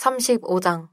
35장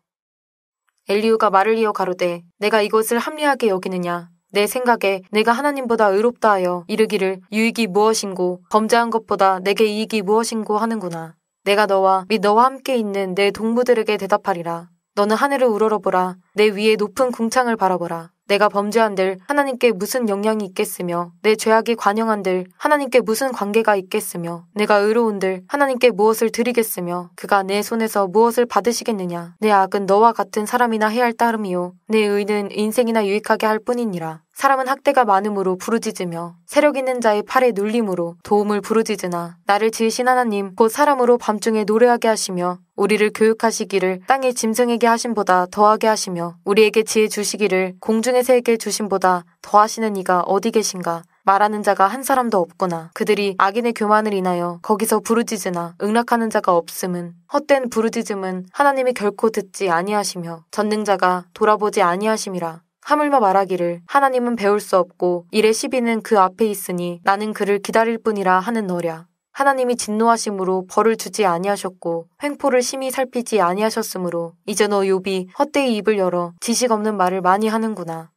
엘리우가 말을 이어 가로되 내가 이것을 합리하게 여기느냐 내 생각에 내가 하나님보다 의롭다 하여 이르기를 유익이 무엇인고 범죄한 것보다 내게 이익이 무엇인고 하는구나 내가 너와 및 너와 함께 있는 내 동무들에게 대답하리라 너는 하늘을 우러러보라 내 위에 높은 궁창을 바라보라 내가 범죄한들 하나님께 무슨 영향이 있겠으며 내 죄악이 관영한들 하나님께 무슨 관계가 있겠으며 내가 의로운들 하나님께 무엇을 드리겠으며 그가 내 손에서 무엇을 받으시겠느냐 내 악은 너와 같은 사람이나 해야 할 따름이요 내 의는 인생이나 유익하게 할 뿐이니라 사람은 학대가 많음으로 부르짖으며 세력 있는 자의 팔에 눌림으로 도움을 부르짖으나 나를 지으신 하나님 곧 사람으로 밤중에 노래하게 하시며 우리를 교육하시기를 땅의 짐승에게 하심보다 더하게 하시며 우리에게 지혜 주시기를 공중의 새에게 주심보다 더하시는 이가 어디 계신가 말하는 자가 한 사람도 없구나. 그들이 악인의 교만을 인하여 거기서 부르짖으나 응락하는 자가 없음은 헛된 부르짖음은 하나님이 결코 듣지 아니하시며 전능자가 돌아보지 아니하심이라. 하물며 말하기를 하나님은 배울 수 없고 일의 시비는 그 앞에 있으니 나는 그를 기다릴 뿐이라 하는 너랴. 하나님이 진노하심으로 벌을 주지 아니하셨고 횡포를 심히 살피지 아니하셨으므로 이제 너 욥이 헛되이 입을 열어 지식 없는 말을 많이 하는구나.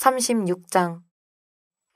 36장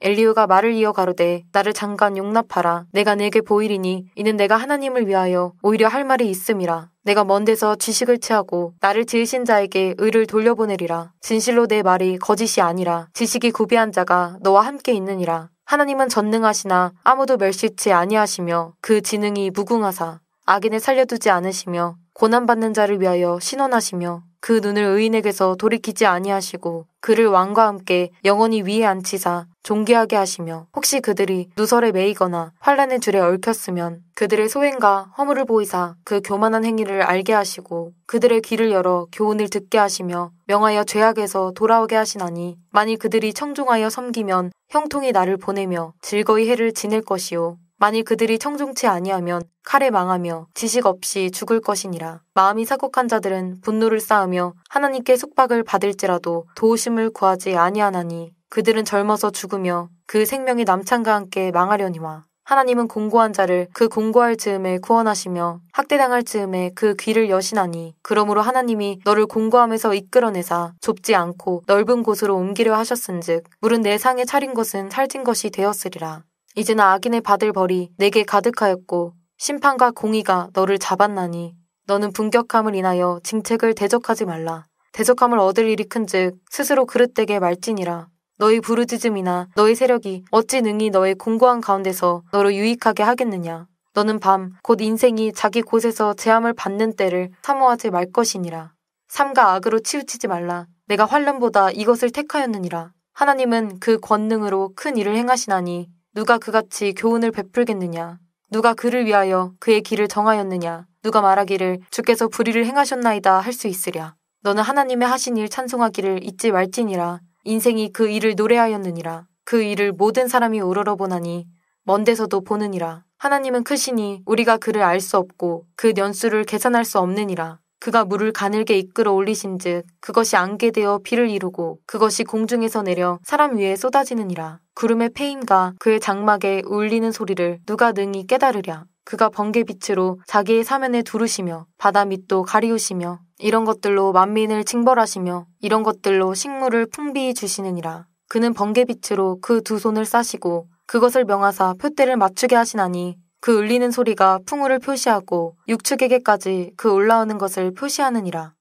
엘리우가 말을 이어 가로되 나를 잠깐 용납하라 내가 내게 보이리니 이는 내가 하나님을 위하여 오히려 할 말이 있음이라 내가 먼 데서 지식을 취하고 나를 지으신 자에게 의를 돌려보내리라 진실로 내 말이 거짓이 아니라 지식이 구비한 자가 너와 함께 있느니라 하나님은 전능하시나 아무도 멸시치 아니하시며 그 지능이 무궁하사 악인을 살려두지 않으시며 고난받는 자를 위하여 신원하시며 그 눈을 의인에게서 돌이키지 아니하시고 그를 왕과 함께 영원히 위에 앉히사 존귀하게 하시며 혹시 그들이 누설에 매이거나 환란의 줄에 얽혔으면 그들의 소행과 허물을 보이사 그 교만한 행위를 알게 하시고 그들의 귀를 열어 교훈을 듣게 하시며 명하여 죄악에서 돌아오게 하시나니 만일 그들이 청종하여 섬기면 형통이 나를 보내며 즐거이 해를 지낼 것이요 만일 그들이 청중치 아니하면 칼에 망하며 지식 없이 죽을 것이니라. 마음이 사곡한 자들은 분노를 쌓으며 하나님께 속박을 받을지라도 도우심을 구하지 아니하나니 그들은 젊어서 죽으며 그 생명이 남창과 함께 망하려니와 하나님은 공고한 자를 그 공고할 즈음에 구원하시며 학대당할 즈음에 그 귀를 여시나니 그러므로 하나님이 너를 공고함에서 이끌어내사 좁지 않고 넓은 곳으로 옮기려 하셨은즉 물은 내 상에 차린 것은 살찐 것이 되었으리라 이제나 악인의 받을 벌이 내게 가득하였고 심판과 공의가 너를 잡았나니 너는 분격함을 인하여 징책을 대적하지 말라. 대적함을 얻을 일이 큰즉 스스로 그릇되게 말지니라. 너의 부르짖음이나 너의 세력이 어찌 능히 너의 공고한 가운데서 너로 유익하게 하겠느냐. 너는 밤 곧 인생이 자기 곳에서 재함을 받는 때를 사모하지 말 것이니라. 삶과 악으로 치우치지 말라. 내가 환란보다 이것을 택하였느니라. 하나님은 그 권능으로 큰 일을 행하시나니 누가 그같이 교훈을 베풀겠느냐? 누가 그를 위하여 그의 길을 정하였느냐? 누가 말하기를 주께서 불의를 행하셨나이다 할 수 있으랴. 너는 하나님의 하신 일 찬송하기를 잊지 말지니라. 인생이 그 일을 노래하였느니라. 그 일을 모든 사람이 우러러보나니 먼 데서도 보느니라. 하나님은 크시니 우리가 그를 알 수 없고 그 년수를 계산할 수 없느니라. 그가 물을 가늘게 이끌어 올리신즉 그것이 안개 되어 비를 이루고 그것이 공중에서 내려 사람 위에 쏟아지느니라 구름의 폐임과 그의 장막에 울리는 소리를 누가 능히 깨달으랴 그가 번개빛으로 자기의 사면에 두르시며 바다 밑도 가리우시며 이런 것들로 만민을 징벌하시며 이런 것들로 식물을 풍비히 주시느니라 그는 번개빛으로 그 두 손을 싸시고 그것을 명하사 표대를 맞추게 하시나니 그 울리는 소리가 풍우를 표시하고 육축에게까지 그 올라오는 것을 표시하느니라.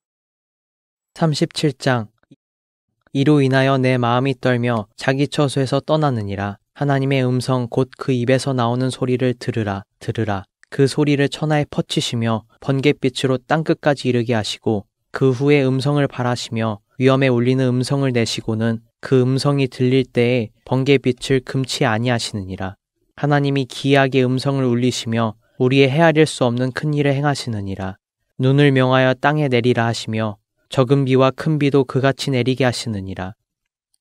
37장 이로 인하여 내 마음이 떨며 자기 처소에서 떠나느니라. 하나님의 음성 곧 그 입에서 나오는 소리를 들으라 들으라 그 소리를 천하에 퍼치시며 번갯빛으로 땅끝까지 이르게 하시고 그 후에 음성을 바라시며 위험에 울리는 음성을 내시고는 그 음성이 들릴 때에 번개빛을 금치 아니하시느니라. 하나님이 기이하게 음성을 울리시며 우리의 헤아릴 수 없는 큰 일을 행하시느니라. 눈을 명하여 땅에 내리라 하시며 적은 비와 큰 비도 그같이 내리게 하시느니라.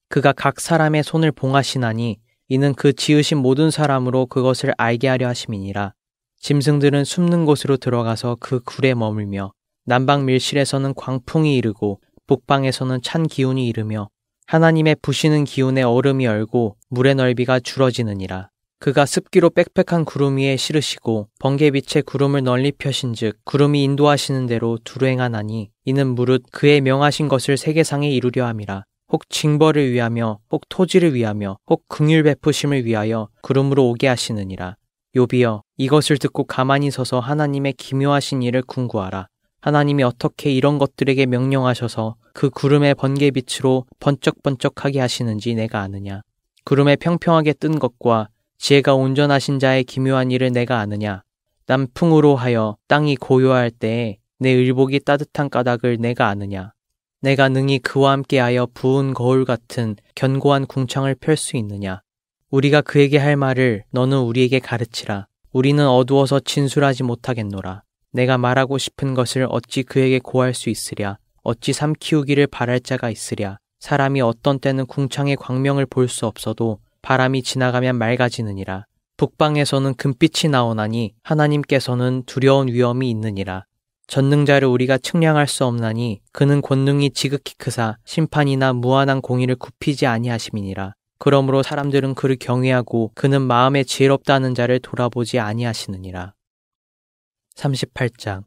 그가 각 사람의 손을 봉하시나니 이는 그 지으신 모든 사람으로 그것을 알게 하려 하심이니라. 짐승들은 숨는 곳으로 들어가서 그 굴에 머물며 남방 밀실에서는 광풍이 이르고 북방에서는 찬 기운이 이르며 하나님의 부시는 기운에 얼음이 얼고 물의 넓이가 줄어지느니라. 그가 습기로 빽빽한 구름 위에 실으시고 번개빛의 구름을 널리 펴신즉 구름이 인도하시는 대로 두루행하나니 이는 무릇 그의 명하신 것을 세계상에 이루려 함이라 혹 징벌을 위하며 혹 토지를 위하며 혹 긍휼 베푸심을 위하여 구름으로 오게 하시느니라 요비여 이것을 듣고 가만히 서서 하나님의 기묘하신 일을 궁구하라 하나님이 어떻게 이런 것들에게 명령하셔서 그 구름의 번개빛으로 번쩍번쩍하게 하시는지 내가 아느냐 구름에 평평하게 뜬 것과 지혜가 온전하신 자의 기묘한 일을 내가 아느냐. 남풍으로 하여 땅이 고요할 때에 내 의복이 따뜻한 까닭을 내가 아느냐. 내가 능히 그와 함께하여 부은 거울 같은 견고한 궁창을 펼 수 있느냐. 우리가 그에게 할 말을 너는 우리에게 가르치라. 우리는 어두워서 진술하지 못하겠노라. 내가 말하고 싶은 것을 어찌 그에게 고할 수 있으랴. 어찌 삼키우기를 바랄 자가 있으랴. 사람이 어떤 때는 궁창의 광명을 볼 수 없어도 바람이 지나가면 맑아지느니라. 북방에서는 금빛이 나오나니 하나님께서는 두려운 위험이 있느니라. 전능자를 우리가 측량할 수 없나니 그는 권능이 지극히 크사 심판이나 무한한 공의를 굽히지 아니하심이니라. 그러므로 사람들은 그를 경외하고 그는 마음에 지혜롭다는 자를 돌아보지 아니하시느니라. 38장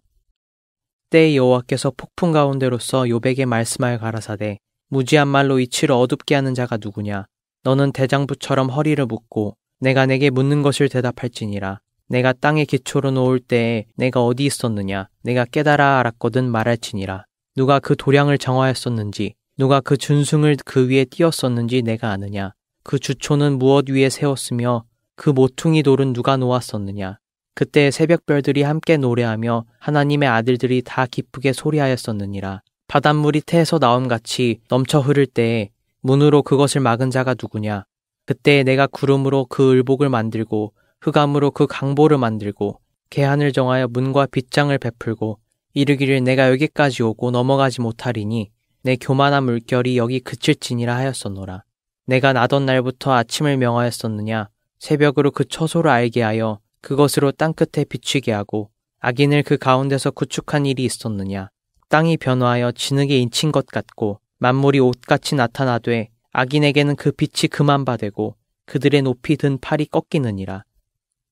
때 여호와께서 폭풍 가운데로서 요백의 말씀을 하 가라사대 무지한 말로 이치를 어둡게 하는 자가 누구냐 너는 대장부처럼 허리를 묶고 내가 내게 묻는 것을 대답할지니라. 내가 땅의 기초로 놓을 때에 내가 어디 있었느냐 내가 깨달아 알았거든 말할지니라. 누가 그 도량을 정화했었는지 누가 그 준승을 그 위에 띄었었는지 내가 아느냐. 그 주초는 무엇 위에 세웠으며 그 모퉁이 돌은 누가 놓았었느냐. 그때 새벽별들이 함께 노래하며 하나님의 아들들이 다 기쁘게 소리하였었느니라. 바닷물이 태에서 나옴같이 넘쳐 흐를 때에 문으로 그것을 막은 자가 누구냐? 그때 내가 구름으로 그 을복을 만들고 흑암으로 그 강보를 만들고 계한을 정하여 문과 빗장을 베풀고 이르기를 내가 여기까지 오고 넘어가지 못하리니 내 교만한 물결이 여기 그칠지니라 하였었노라. 내가 나던 날부터 아침을 명하였었느냐 새벽으로 그 처소를 알게 하여 그것으로 땅끝에 비추게 하고 악인을 그 가운데서 구축한 일이 있었느냐 땅이 변화하여 진흙에 인친 것 같고 만물이 옷같이 나타나되 악인에게는 그 빛이 그만바되고 그들의 높이 든 팔이 꺾이느니라.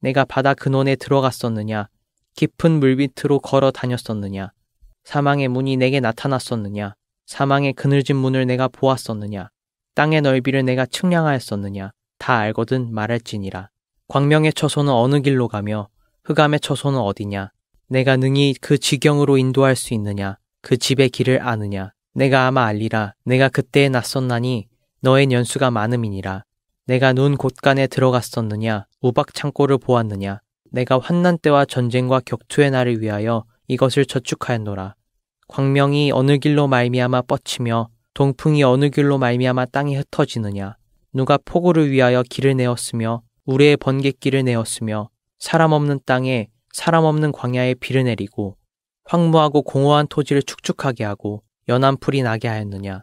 내가 바다 근원에 들어갔었느냐? 깊은 물 밑으로 걸어 다녔었느냐? 사망의 문이 내게 나타났었느냐? 사망의 그늘진 문을 내가 보았었느냐? 땅의 넓이를 내가 측량하였었느냐? 다 알거든 말할지니라. 광명의 처소는 어느 길로 가며 흑암의 처소는 어디냐? 내가 능히 그 지경으로 인도할 수 있느냐? 그 집의 길을 아느냐? 내가 아마 알리라 내가 그때에 났었나니 너의 년수가 많음이니라 내가 눈 곳간에 들어갔었느냐 우박 창고를 보았느냐 내가 환난 때와 전쟁과 격투의 날을 위하여 이것을 저축하였노라 광명이 어느 길로 말미암아 뻗치며 동풍이 어느 길로 말미암아 땅이 흩어지느냐 누가 폭우를 위하여 길을 내었으며 우레의 번갯길을 내었으며 사람 없는 땅에 사람 없는 광야에 비를 내리고 황무하고 공허한 토지를 축축하게 하고 연한 풀이 나게 하였느냐?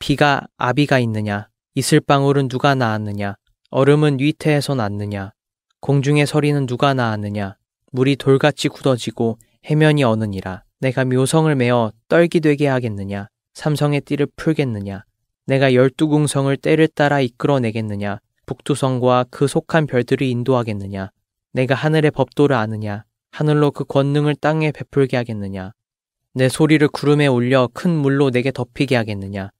비가 아비가 있느냐? 이슬방울은 누가 낳았느냐? 얼음은 위태에서 났느냐? 공중의 서리는 누가 낳았느냐? 물이 돌같이 굳어지고 해면이 어느니라. 내가 묘성을 메어 떨기 되게 하겠느냐? 삼성의 띠를 풀겠느냐? 내가 열두 궁성을 때를 따라 이끌어내겠느냐? 북두성과 그 속한 별들을 인도하겠느냐? 내가 하늘의 법도를 아느냐? 하늘로 그 권능을 땅에 베풀게 하겠느냐? 내 소리를 구름에 올려 큰 물로 내게 덮이게 하겠느냐.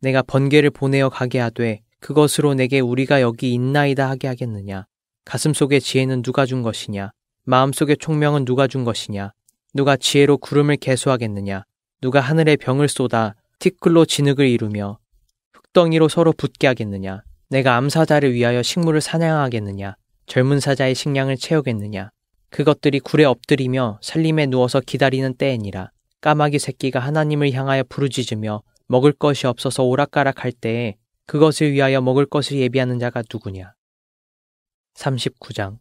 내가 번개를 보내어 가게 하되 그것으로 내게 우리가 여기 있나이다 하게 하겠느냐. 가슴 속에 지혜는 누가 준 것이냐. 마음 속에 총명은 누가 준 것이냐. 누가 지혜로 구름을 개수하겠느냐. 누가 하늘에 병을 쏟아 티끌로 진흙을 이루며 흙덩이로 서로 붙게 하겠느냐. 내가 암사자를 위하여 식물을 사냥하겠느냐. 젊은 사자의 식량을 채우겠느냐. 그것들이 굴에 엎드리며 살림에 누워서 기다리는 때에니라. 까마귀 새끼가 하나님을 향하여 부르짖으며 먹을 것이 없어서 오락가락할 때에 그것을 위하여 먹을 것을 예비하는 자가 누구냐. 39장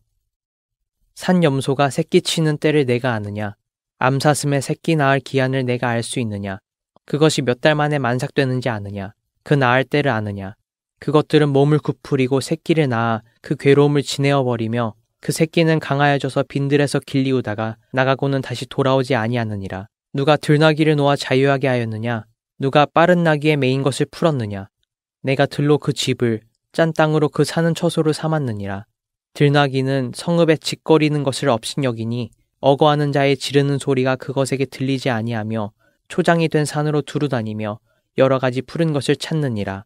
산염소가 새끼 치는 때를 내가 아느냐. 암사슴의 새끼 낳을 기한을 내가 알 수 있느냐. 그것이 몇 달 만에 만삭되는지 아느냐. 그 낳을 때를 아느냐. 그것들은 몸을 구풀이고 새끼를 낳아 그 괴로움을 지내어 버리며 그 새끼는 강하여져서 빈들에서 길리우다가 나가고는 다시 돌아오지 아니하느니라. 누가 들나귀를 놓아 자유하게 하였느냐? 누가 빠른 나귀에 메인 것을 풀었느냐? 내가 들로 그 집을, 짠 땅으로 그 사는 처소를 삼았느니라. 들나귀는 성읍에 짓거리는 것을 업신여기니 어거하는 자의 지르는 소리가 그것에게 들리지 아니하며 초장이 된 산으로 두루 다니며 여러 가지 푸른 것을 찾느니라.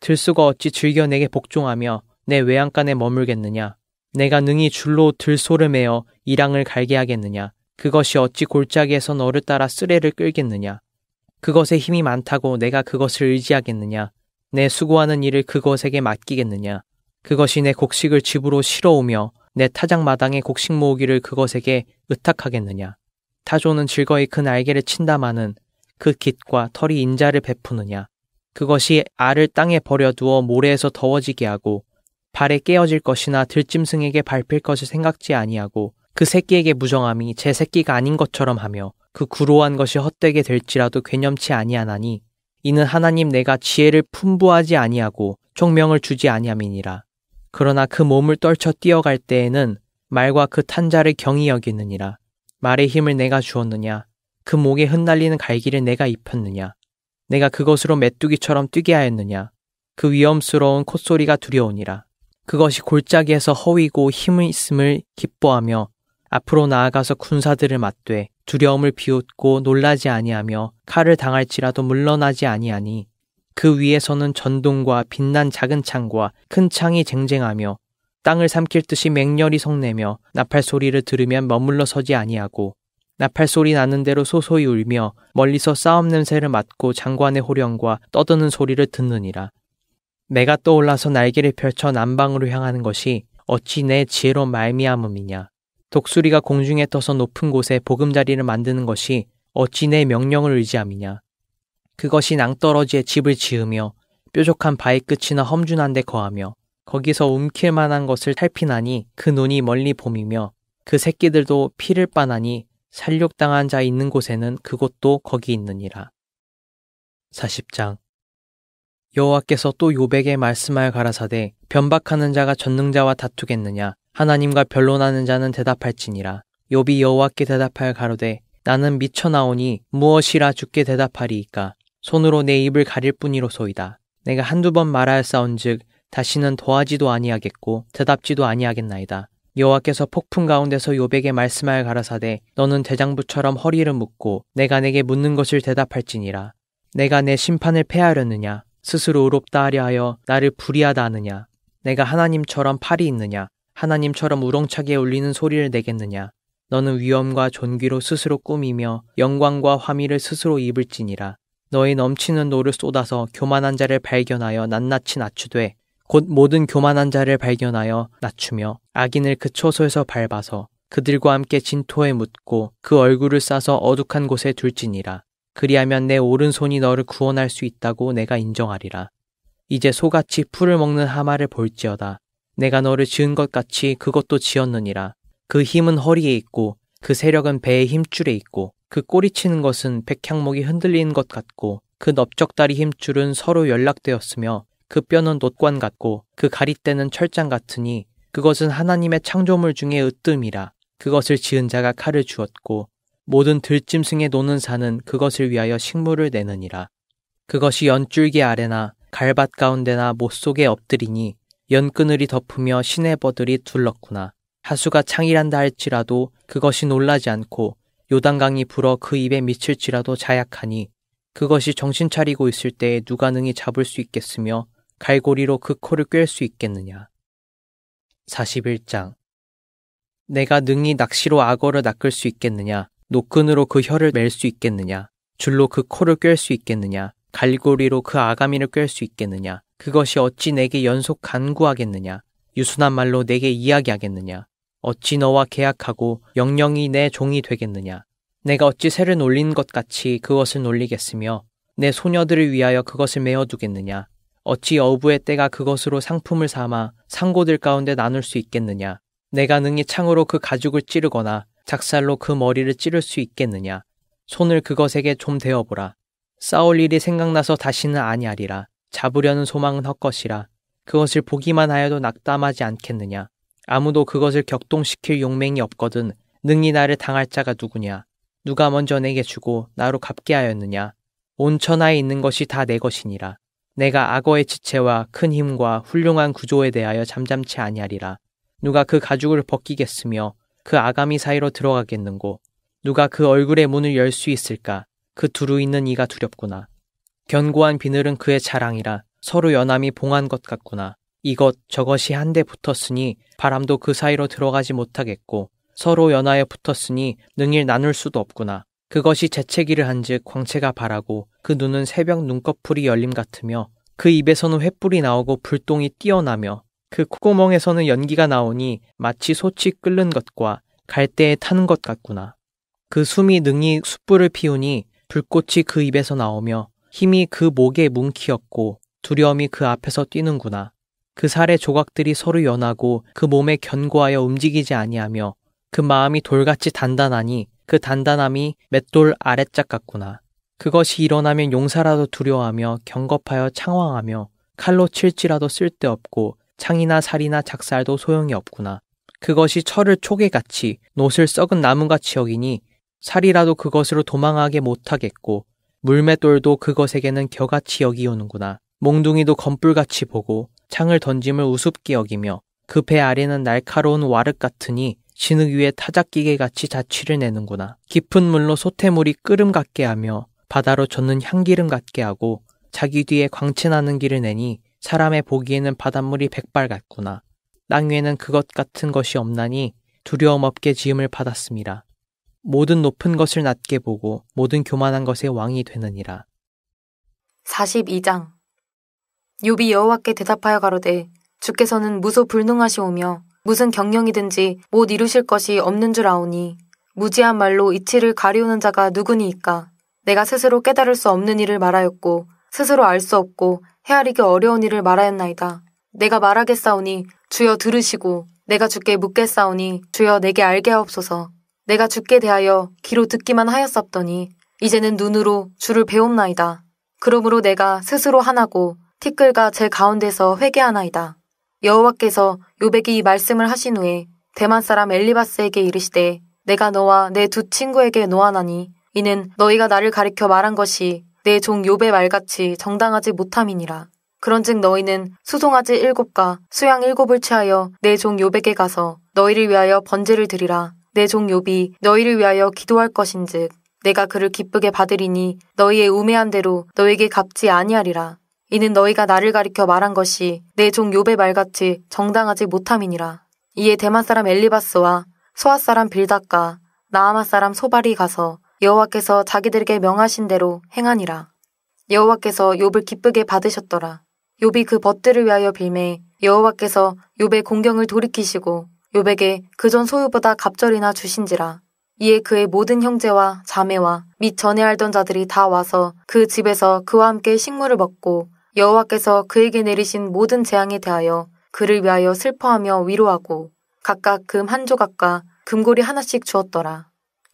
들수가 어찌 즐겨 내게 복종하며 내 외양간에 머물겠느냐? 내가 능히 줄로 들소를 메어 이랑을 갈게 하겠느냐? 그것이 어찌 골짜기에서 너를 따라 쓰레를 끌겠느냐. 그것에 힘이 많다고 내가 그것을 의지하겠느냐. 내 수고하는 일을 그것에게 맡기겠느냐. 그것이 내 곡식을 집으로 실어오며 내 타작 마당의 곡식 모으기를 그것에게 의탁하겠느냐. 타조는 즐거이 그 날개를 친다마는 그 깃과 털이 인자를 베푸느냐. 그것이 알을 땅에 버려두어 모래에서 더워지게 하고 발에 깨어질 것이나 들짐승에게 밟힐 것을 생각지 아니하고 그 새끼에게 무정함이 제 새끼가 아닌 것처럼 하며 그 구로한 것이 헛되게 될지라도 괴념치 아니하나니 이는 하나님 내가 지혜를 풍부하지 아니하고 총명을 주지 아니함이니라. 그러나 그 몸을 떨쳐 뛰어갈 때에는 말과 그 탄자를 경히 여기느니라. 말의 힘을 내가 주었느냐? 그 목에 흩날리는 갈기를 내가 입혔느냐? 내가 그것으로 메뚜기처럼 뛰게 하였느냐? 그 위험스러운 콧소리가 두려우니라. 그것이 골짜기에서 허위고 힘을 있음을 기뻐하며 앞으로 나아가서 군사들을 맞되 두려움을 비웃고 놀라지 아니하며 칼을 당할지라도 물러나지 아니하니 그 위에서는 전동과 빛난 작은 창과 큰 창이 쟁쟁하며 땅을 삼킬 듯이 맹렬히 성내며 나팔 소리를 들으면 머물러 서지 아니하고 나팔 소리 나는 대로 소소히 울며 멀리서 싸움 냄새를 맡고 장관의 호령과 떠드는 소리를 듣느니라. 내가 떠올라서 날개를 펼쳐 남방으로 향하는 것이 어찌 내 지혜로 말미암음이냐. 독수리가 공중에 떠서 높은 곳에 보금자리를 만드는 것이 어찌 내 명령을 의지함이냐. 그것이 낭떠러지에 집을 지으며 뾰족한 바위 끝이나 험준한 데 거하며 거기서 움킬 만한 것을 탈피나니 그 눈이 멀리 봄이며 그 새끼들도 피를 빠나니 살육당한 자 있는 곳에는 그곳도 거기 있느니라. 40장 여호와께서 또 요백에 말씀하여 가라사대 변박하는 자가 전능자와 다투겠느냐 하나님과 변론하는 자는 대답할지니라. 욥이 여호와께 대답하여 가로되 나는 미쳐나오니 무엇이라 주께 대답하리이까 손으로 내 입을 가릴 뿐이로소이다. 내가 한두 번 말하였사온즉 다시는 도하지도 아니하겠고 대답지도 아니하겠나이다. 여호와께서 폭풍 가운데서 욥에게 말씀하여 가라사대 너는 대장부처럼 허리를 묶고 내가 내게 묻는 것을 대답할지니라. 내가 내 심판을 패하려느냐 스스로 의롭다 하려 하여 나를 불의하다 하느냐 내가 하나님처럼 팔이 있느냐 하나님처럼 우렁차게 울리는 소리를 내겠느냐? 너는 위엄과 존귀로 스스로 꾸미며 영광과 화미를 스스로 입을지니라. 너의 넘치는 노를 쏟아서 교만한 자를 발견하여 낱낱이 낮추되 곧 모든 교만한 자를 발견하여 낮추며 악인을 그 초소에서 밟아서 그들과 함께 진토에 묻고 그 얼굴을 싸서 어둑한 곳에 둘지니라. 그리하면 내 오른손이 너를 구원할 수 있다고 내가 인정하리라. 이제 소같이 풀을 먹는 하마를 볼지어다. 내가 너를 지은 것 같이 그것도 지었느니라. 그 힘은 허리에 있고 그 세력은 배의 힘줄에 있고 그 꼬리치는 것은 백향목이 흔들리는 것 같고 그 넓적다리 힘줄은 서로 연락되었으며 그 뼈는 놋관 같고 그 가리대는 철장 같으니 그것은 하나님의 창조물 중에 으뜸이라 그것을 지은 자가 칼을 주었고 모든 들짐승에 노는 산은 그것을 위하여 식물을 내느니라 그것이 연줄기 아래나 갈밭 가운데나 못 속에 엎드리니 연그늘이 덮으며 시내버들이 둘렀구나. 하수가 창이란다 할지라도 그것이 놀라지 않고 요단강이 불어 그 입에 미칠지라도 자약하니 그것이 정신 차리고 있을 때에 누가 능히 잡을 수 있겠으며 갈고리로 그 코를 꿰 수 있겠느냐. 41장 내가 능히 낚시로 악어를 낚을 수 있겠느냐 노끈으로 그 혀를 맬수 있겠느냐 줄로 그 코를 꿰 수 있겠느냐 갈고리로 그 아가미를 꿰 수 있겠느냐 그것이 어찌 내게 연속 간구하겠느냐? 유순한 말로 내게 이야기하겠느냐? 어찌 너와 계약하고 영영이 내 종이 되겠느냐? 내가 어찌 새를 놀린 것 같이 그것을 놀리겠으며 내 소녀들을 위하여 그것을 메어두겠느냐? 어찌 어부의 때가 그것으로 상품을 삼아 상고들 가운데 나눌 수 있겠느냐? 내가 능히 창으로 그 가죽을 찌르거나 작살로 그 머리를 찌를 수 있겠느냐? 손을 그것에게 좀 대어보라. 싸울 일이 생각나서 다시는 아니하리라. 잡으려는 소망은 헛것이라 그것을 보기만 하여도 낙담하지 않겠느냐 아무도 그것을 격동시킬 용맹이 없거든 능히 나를 당할 자가 누구냐 누가 먼저 내게 주고 나로 갚게 하였느냐 온 천하에 있는 것이 다 내 것이니라 내가 악어의 지체와 큰 힘과 훌륭한 구조에 대하여 잠잠치 아니하리라 누가 그 가죽을 벗기겠으며 그 아가미 사이로 들어가겠는고 누가 그 얼굴의 문을 열 수 있을까 그 두루 있는 이가 두렵구나 견고한 비늘은 그의 자랑이라 서로 연함이 봉한 것 같구나. 이것 저것이 한데 붙었으니 바람도 그 사이로 들어가지 못하겠고 서로 연하에 붙었으니 능일 나눌 수도 없구나. 그것이 재채기를 한즉 광채가 바라고 그 눈은 새벽 눈꺼풀이 열림 같으며 그 입에서는 횃불이 나오고 불똥이 뛰어나며 그 콧구멍에서는 연기가 나오니 마치 소치 끓는 것과 갈대에 타는 것 같구나. 그 숨이 능히 숯불을 피우니 불꽃이 그 입에서 나오며 힘이 그 목에 뭉키었고 두려움이 그 앞에서 뛰는구나. 그 살의 조각들이 서로 연하고 그 몸에 견고하여 움직이지 아니하며 그 마음이 돌같이 단단하니 그 단단함이 맷돌 아랫짝 같구나. 그것이 일어나면 용사라도 두려워하며 경겁하여 창황하며 칼로 칠지라도 쓸데없고 창이나 살이나 작살도 소용이 없구나. 그것이 철을 초개같이 노을 썩은 나무같이 여기니 살이라도 그것으로 도망하게 못하겠고 물맷돌도 그것에게는 겨같이 여기오는구나. 몽둥이도 검불같이 보고 창을 던짐을 우습게 여기며 그 배 아래는 날카로운 와륵 같으니 진흙 위에 타작기계 같이 자취를 내는구나. 깊은 물로 소태물이 끓음 같게 하며 바다로 젖는 향기름 같게 하고 자기 뒤에 광채나는 길을 내니 사람의 보기에는 바닷물이 백발 같구나. 땅 위에는 그것 같은 것이 없나니 두려움 없게 지음을 받았습니다. 모든 높은 것을 낮게 보고 모든 교만한 것의 왕이 되느니라. 42장 요비 여호와께 대답하여 가로되 주께서는 무소 불능하시오며 무슨 경영이든지 못 이루실 것이 없는 줄 아오니 무지한 말로 이치를 가리우는 자가 누구니이까 내가 스스로 깨달을 수 없는 일을 말하였고 스스로 알 수 없고 헤아리기 어려운 일을 말하였나이다 내가 말하겠사오니 주여 들으시고 내가 주께 묻겠사오니 주여 내게 알게 하옵소서 내가 죽게 대하여 귀로 듣기만 하였었더니 이제는 눈으로 주를 배옵나이다. 그러므로 내가 스스로 하나고 티끌과 제 가운데서 회개하나이다. 여호와께서 요백이 이 말씀을 하신 후에 대만 사람 엘리바스에게 이르시되 내가 너와 내 두 친구에게 노하나니 이는 너희가 나를 가리켜 말한 것이 내 종 요배 말같이 정당하지 못함이니라. 그런즉 너희는 수송아지 일곱과 수양 일곱을 취하여 내 종 요백에 가서 너희를 위하여 번제를 드리라. 내종 요비 너희를 위하여 기도할 것인즉 내가 그를 기쁘게 받으리니 너희의 우매한 대로 너에게 갚지 아니하리라. 이는 너희가 나를 가리켜 말한 것이 내종 욥의 말같이 정당하지 못함이니라. 이에 대만 사람 엘리바스와 소아 사람 빌닷과 나아마 사람 소발이 가서 여호와께서 자기들에게 명하신 대로 행하니라. 여호와께서 욥을 기쁘게 받으셨더라. 욥이 그 벗들을 위하여 빌매 여호와께서 욥의 공경을 돌이키시고 요백에 그 전 소유보다 갑절이나 주신지라. 이에 그의 모든 형제와 자매와 및 전에 알던 자들이 다 와서 그 집에서 그와 함께 식물을 먹고 여호와께서 그에게 내리신 모든 재앙에 대하여 그를 위하여 슬퍼하며 위로하고 각각 금 한 조각과 금고리 하나씩 주었더라.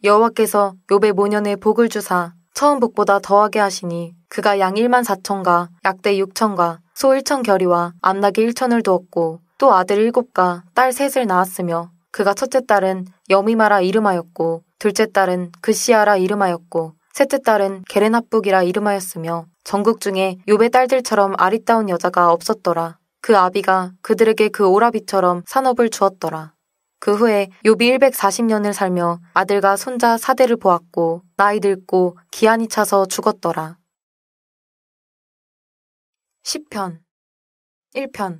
여호와께서 요백 모년의 복을 주사 처음 복보다 더하게 하시니 그가 양 1만 4천과 약대 6천과 소 1천 결의와 암나귀 1천을 두었고 또 아들 일곱과 딸 셋을 낳았으며 그가 첫째 딸은 여미마라 이름하였고 둘째 딸은 그시아라 이름하였고 셋째 딸은 게레나북이라 이름하였으며 전국 중에 요배 딸들처럼 아리따운 여자가 없었더라. 그 아비가 그들에게 그 오라비처럼 산업을 주었더라. 그 후에 요비 140년을 살며 아들과 손자 사대를 보았고 나이 늙고 기한이 차서 죽었더라. 10편 1편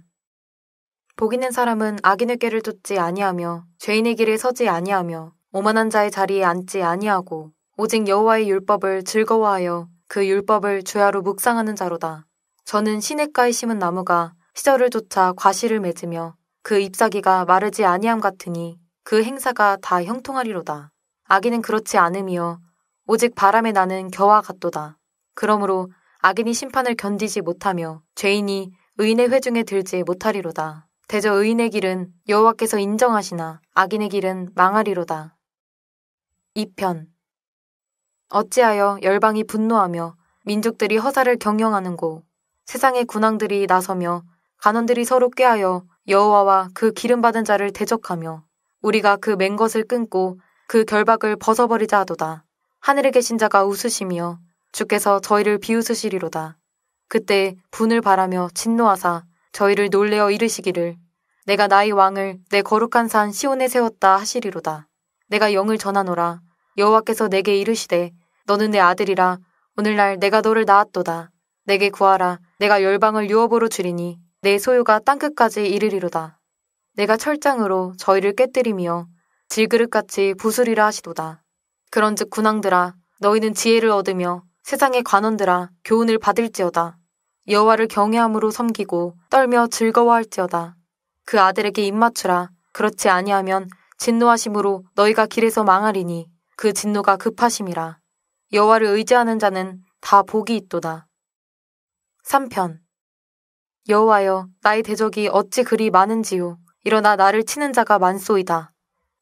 복 있는 사람은 악인의 꾀를 쫓지 아니하며 죄인의 길에 서지 아니하며 오만한 자의 자리에 앉지 아니하고 오직 여호와의 율법을 즐거워하여 그 율법을 주야로 묵상하는 자로다. 저는 시냇가에 심은 나무가 시절을 쫓아 과실을 맺으며 그 잎사귀가 마르지 아니함 같으니 그 행사가 다 형통하리로다. 악인은 그렇지 않음이요 오직 바람에 나는 겨와 같도다. 그러므로 악인이 심판을 견디지 못하며 죄인이 의인의 회중에 들지 못하리로다. 대저 의인의 길은 여호와께서 인정하시나 악인의 길은 망하리로다. 2편 어찌하여 열방이 분노하며 민족들이 허사를 경영하는고 세상의 군왕들이 나서며 간원들이 서로 꾀하여 여호와와 그 기름받은 자를 대적하며 우리가 그맨 것을 끊고 그 결박을 벗어버리자 하도다. 하늘에 계신 자가 웃으시며 주께서 저희를 비웃으시리로다. 그때 분을 바라며 진노하사 저희를 놀래어 이르시기를 내가 나의 왕을 내 거룩한 산 시온에 세웠다 하시리로다. 내가 영을 전하노라. 여호와께서 내게 이르시되 너는 내 아들이라 오늘날 내가 너를 낳았도다. 내게 구하라. 내가 열방을 유업으로 줄이니 내 소유가 땅끝까지 이르리로다. 내가 철장으로 저희를 깨뜨리며 질그릇같이 부술이라 하시도다. 그런즉 군왕들아 너희는 지혜를 얻으며 세상의 관원들아 교훈을 받을지어다. 여호와를 경외함으로 섬기고 떨며 즐거워할지어다. 그 아들에게 입맞추라. 그렇지 아니하면 진노하심으로 너희가 길에서 망하리니 그 진노가 급하심이라. 여호와를 의지하는 자는 다 복이 있도다. 3편 여호와여 나의 대적이 어찌 그리 많은지요 일어나 나를 치는 자가 만소이다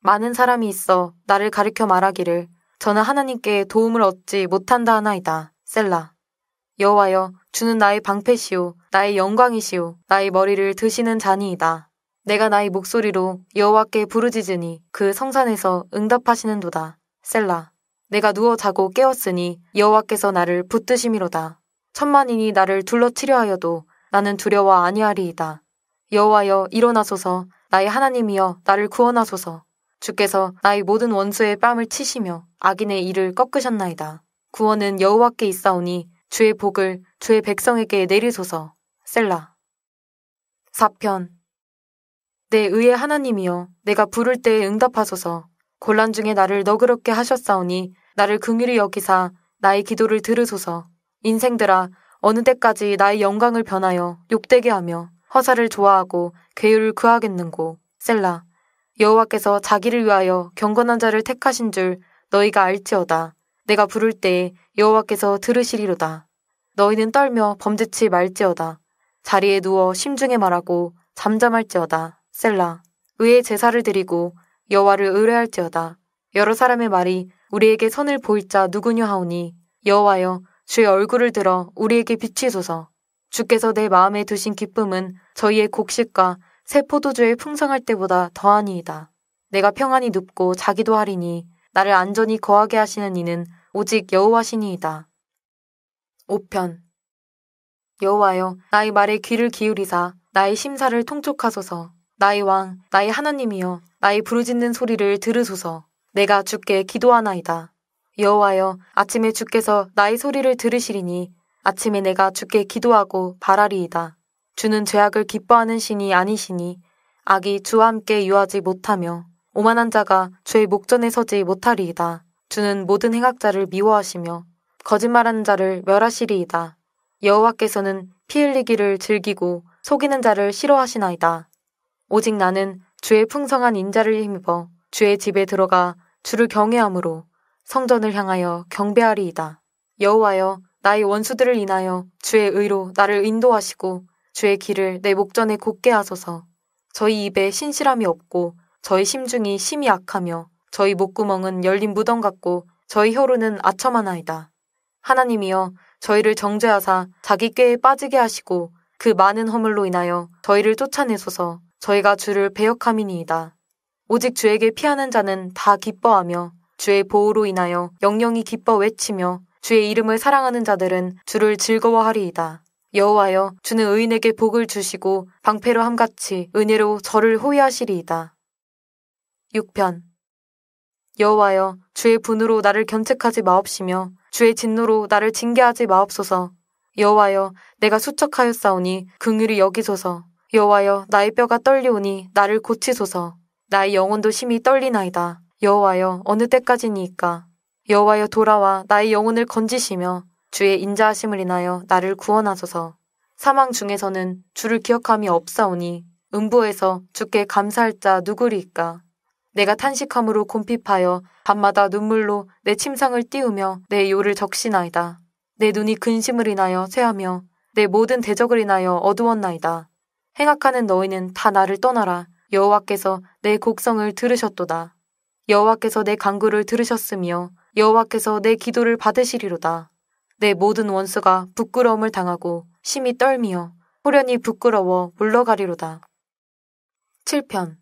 많은 사람이 있어 나를 가르켜 말하기를 저는 하나님께 도움을 얻지 못한다 하나이다. 셀라 여호와여 주는 나의 방패시오 나의 영광이시오 나의 머리를 드시는 자니이다. 내가 나의 목소리로 여호와께 부르짖으니 그 성산에서 응답하시는도다. 셀라 내가 누워 자고 깨었으니 여호와께서 나를 붙드심미로다 천만인이 나를 둘러치려 하여도 나는 두려워 아니하리이다. 여호와여 일어나소서 나의 하나님이여 나를 구원하소서. 주께서 나의 모든 원수의 뺨을 치시며 악인의 이를 꺾으셨나이다. 구원은 여호와께 있사오니 주의 복을 주의 백성에게 내리소서. 셀라. 4편. 내 의의 하나님이여, 내가 부를 때에 응답하소서. 곤란 중에 나를 너그럽게 하셨사오니 나를 긍휼히 여기사 나의 기도를 들으소서. 인생들아, 어느 때까지 나의 영광을 변하여 욕되게 하며 허사를 좋아하고 괴율을 그하겠는고. 셀라. 여호와께서 자기를 위하여 경건한 자를 택하신 줄 너희가 알지어다. 내가 부를 때에 여호와께서 들으시리로다. 너희는 떨며 범죄치 말지어다. 자리에 누워 심중에 말하고 잠잠할지어다. 셀라. 의의 제사를 드리고 여호와를 의뢰할지어다. 여러 사람의 말이 우리에게 선을 보일 자 누구냐 하오니 여호와여 주의 얼굴을 들어 우리에게 비치소서. 주께서 내 마음에 두신 기쁨은 저희의 곡식과 새 포도주의 풍성할 때보다 더하니이다. 내가 평안히 눕고 자기도 하리니 나를 안전히 거하게 하시는 이는 오직 여호와시니이다. 5편 여호와여 나의 말에 귀를 기울이사 나의 심사를 통촉하소서 나의 왕 나의 하나님이여 나의 부르짖는 소리를 들으소서 내가 주께 기도하나이다. 여호와여 아침에 주께서 나의 소리를 들으시리니 아침에 내가 주께 기도하고 바라리이다. 주는 죄악을 기뻐하는 신이 아니시니 악이 주와 함께 유하지 못하며 오만한 자가 주의 목전에 서지 못하리이다. 주는 모든 행악자를 미워하시며 거짓말하는 자를 멸하시리이다. 여호와께서는 피 흘리기를 즐기고 속이는 자를 싫어하시나이다. 오직 나는 주의 풍성한 인자를 힘입어 주의 집에 들어가 주를 경외함으로 성전을 향하여 경배하리이다. 여호와여 나의 원수들을 인하여 주의 의로 나를 인도하시고 주의 길을 내 목전에 곧게 하소서. 저희 입에 신실함이 없고 저희 심중이 심히 악하며 저희 목구멍은 열린 무덤 같고 저희 혀로는 아첨하나이다. 하나님이여 저희를 정죄하사 자기 꾀에 빠지게 하시고 그 많은 허물로 인하여 저희를 쫓아내소서 저희가 주를 배역함이니이다. 오직 주에게 피하는 자는 다 기뻐하며 주의 보호로 인하여 영영히 기뻐 외치며 주의 이름을 사랑하는 자들은 주를 즐거워하리이다. 여호와여 주는 의인에게 복을 주시고 방패로 함같이 은혜로 저를 호위하시리이다. 6편 여호와여 주의 분으로 나를 견책하지 마옵시며 주의 진노로 나를 징계하지 마옵소서. 여호와여 내가 수척하였사오니 긍휼이 여기소서. 여호와여 나의 뼈가 떨리오니 나를 고치소서. 나의 영혼도 심히 떨리나이다. 여호와여 어느 때까지니이까. 여호와여 돌아와 나의 영혼을 건지시며 주의 인자하심을 인하여 나를 구원하소서. 사망 중에서는 주를 기억함이 없사오니 음부에서 주께 감사할 자 누구리이까. 내가 탄식함으로 곤핍하여 밤마다 눈물로 내 침상을 띄우며 내 요를 적시나이다. 내 눈이 근심을 인하여 쇠하며 내 모든 대적을 인하여 어두웠나이다. 행악하는 너희는 다 나를 떠나라. 여호와께서 내 곡성을 들으셨도다. 여호와께서 내강구를 들으셨으며 여호와께서 내 기도를 받으시리로다. 내 모든 원수가 부끄러움을 당하고 심히 떨미어 호련히 부끄러워 물러가리로다. 7편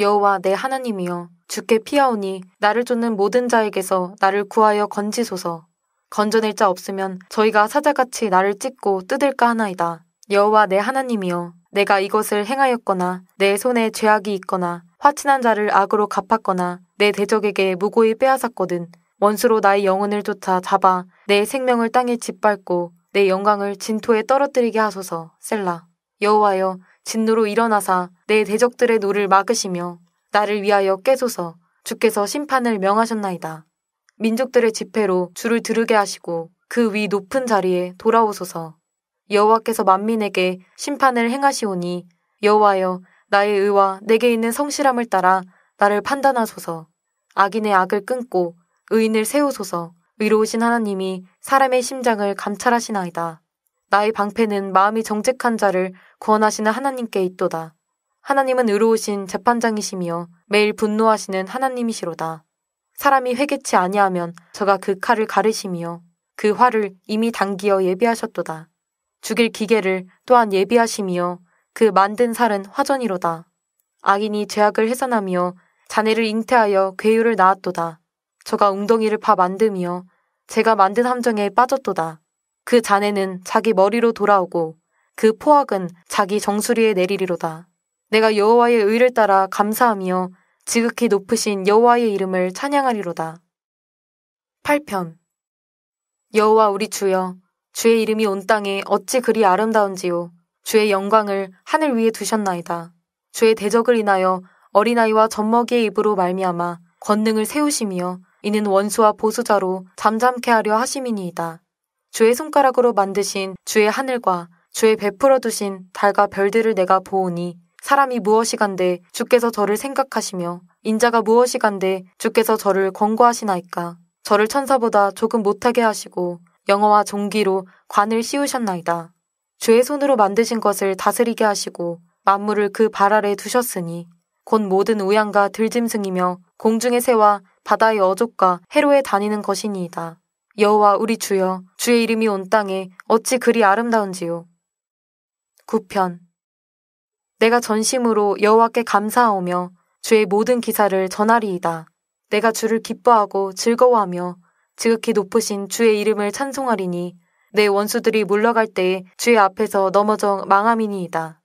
여호와 내 하나님이여 주께 피하오니 나를 쫓는 모든 자에게서 나를 구하여 건지소서. 건져낼 자 없으면 저희가 사자같이 나를 찢고 뜯을까 하나이다. 여호와 내 하나님이여 내가 이것을 행하였거나 내 손에 죄악이 있거나 화친한 자를 악으로 갚았거나 내 대적에게 무고히 빼앗았거든 원수로 나의 영혼을 쫓아 잡아 내 생명을 땅에 짓밟고 내 영광을 진토에 떨어뜨리게 하소서 셀라 여호와여 진노로 일어나사 내 대적들의 노를 막으시며 나를 위하여 깨소서 주께서 심판을 명하셨나이다. 민족들의 집회로 주를 들으게 하시고 그 위 높은 자리에 돌아오소서. 여호와께서 만민에게 심판을 행하시오니 여호와여 나의 의와 내게 있는 성실함을 따라 나를 판단하소서. 악인의 악을 끊고 의인을 세우소서. 위로우신 하나님이 사람의 심장을 감찰하시나이다. 나의 방패는 마음이 정직한 자를 구원하시는 하나님께 있도다. 하나님은 의로우신 재판장이시며 매일 분노하시는 하나님이시로다. 사람이 회개치 아니하면 저가 그 칼을 가르시며 그 활을 이미 당기어 예비하셨도다. 죽일 기계를 또한 예비하시며 그 만든 살은 화전이로다. 악인이 죄악을 해산하며 자네를 잉태하여 괴유를 낳았도다. 저가 웅덩이를 파 만드며 제가 만든 함정에 빠졌도다. 그 자네는 자기 머리로 돌아오고 그 포악은 자기 정수리에 내리리로다. 내가 여호와의 의를 따라 감사하며 지극히 높으신 여호와의 이름을 찬양하리로다. 8편 여호와 우리 주여 주의 이름이 온 땅에 어찌 그리 아름다운지요 주의 영광을 하늘 위에 두셨나이다. 주의 대적을 인하여 어린아이와 젖먹이의 입으로 말미암아 권능을 세우심이여 이는 원수와 보수자로 잠잠케 하려 하심이니이다. 주의 손가락으로 만드신 주의 하늘과 주의 베풀어 두신 달과 별들을 내가 보오니 사람이 무엇이 간데 주께서 저를 생각하시며 인자가 무엇이 간데 주께서 저를 권고하시나이까 저를 천사보다 조금 못하게 하시고 영어와 종기로 관을 씌우셨나이다. 주의 손으로 만드신 것을 다스리게 하시고 만물을 그 발 아래 두셨으니 곧 모든 우양과 들짐승이며 공중의 새와 바다의 어족과 해로에 다니는 것이니이다. 여호와 우리 주여 주의 이름이 온 땅에 어찌 그리 아름다운지요. 9편 내가 전심으로 여호와께 감사하오며 주의 모든 기사를 전하리이다. 내가 주를 기뻐하고 즐거워하며 지극히 높으신 주의 이름을 찬송하리니 내 원수들이 물러갈 때에 주의 앞에서 넘어져 망함이니이다.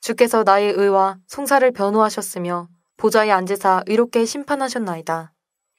주께서 나의 의와 송사를 변호하셨으며 보좌에 앉으사 의롭게 심판하셨나이다.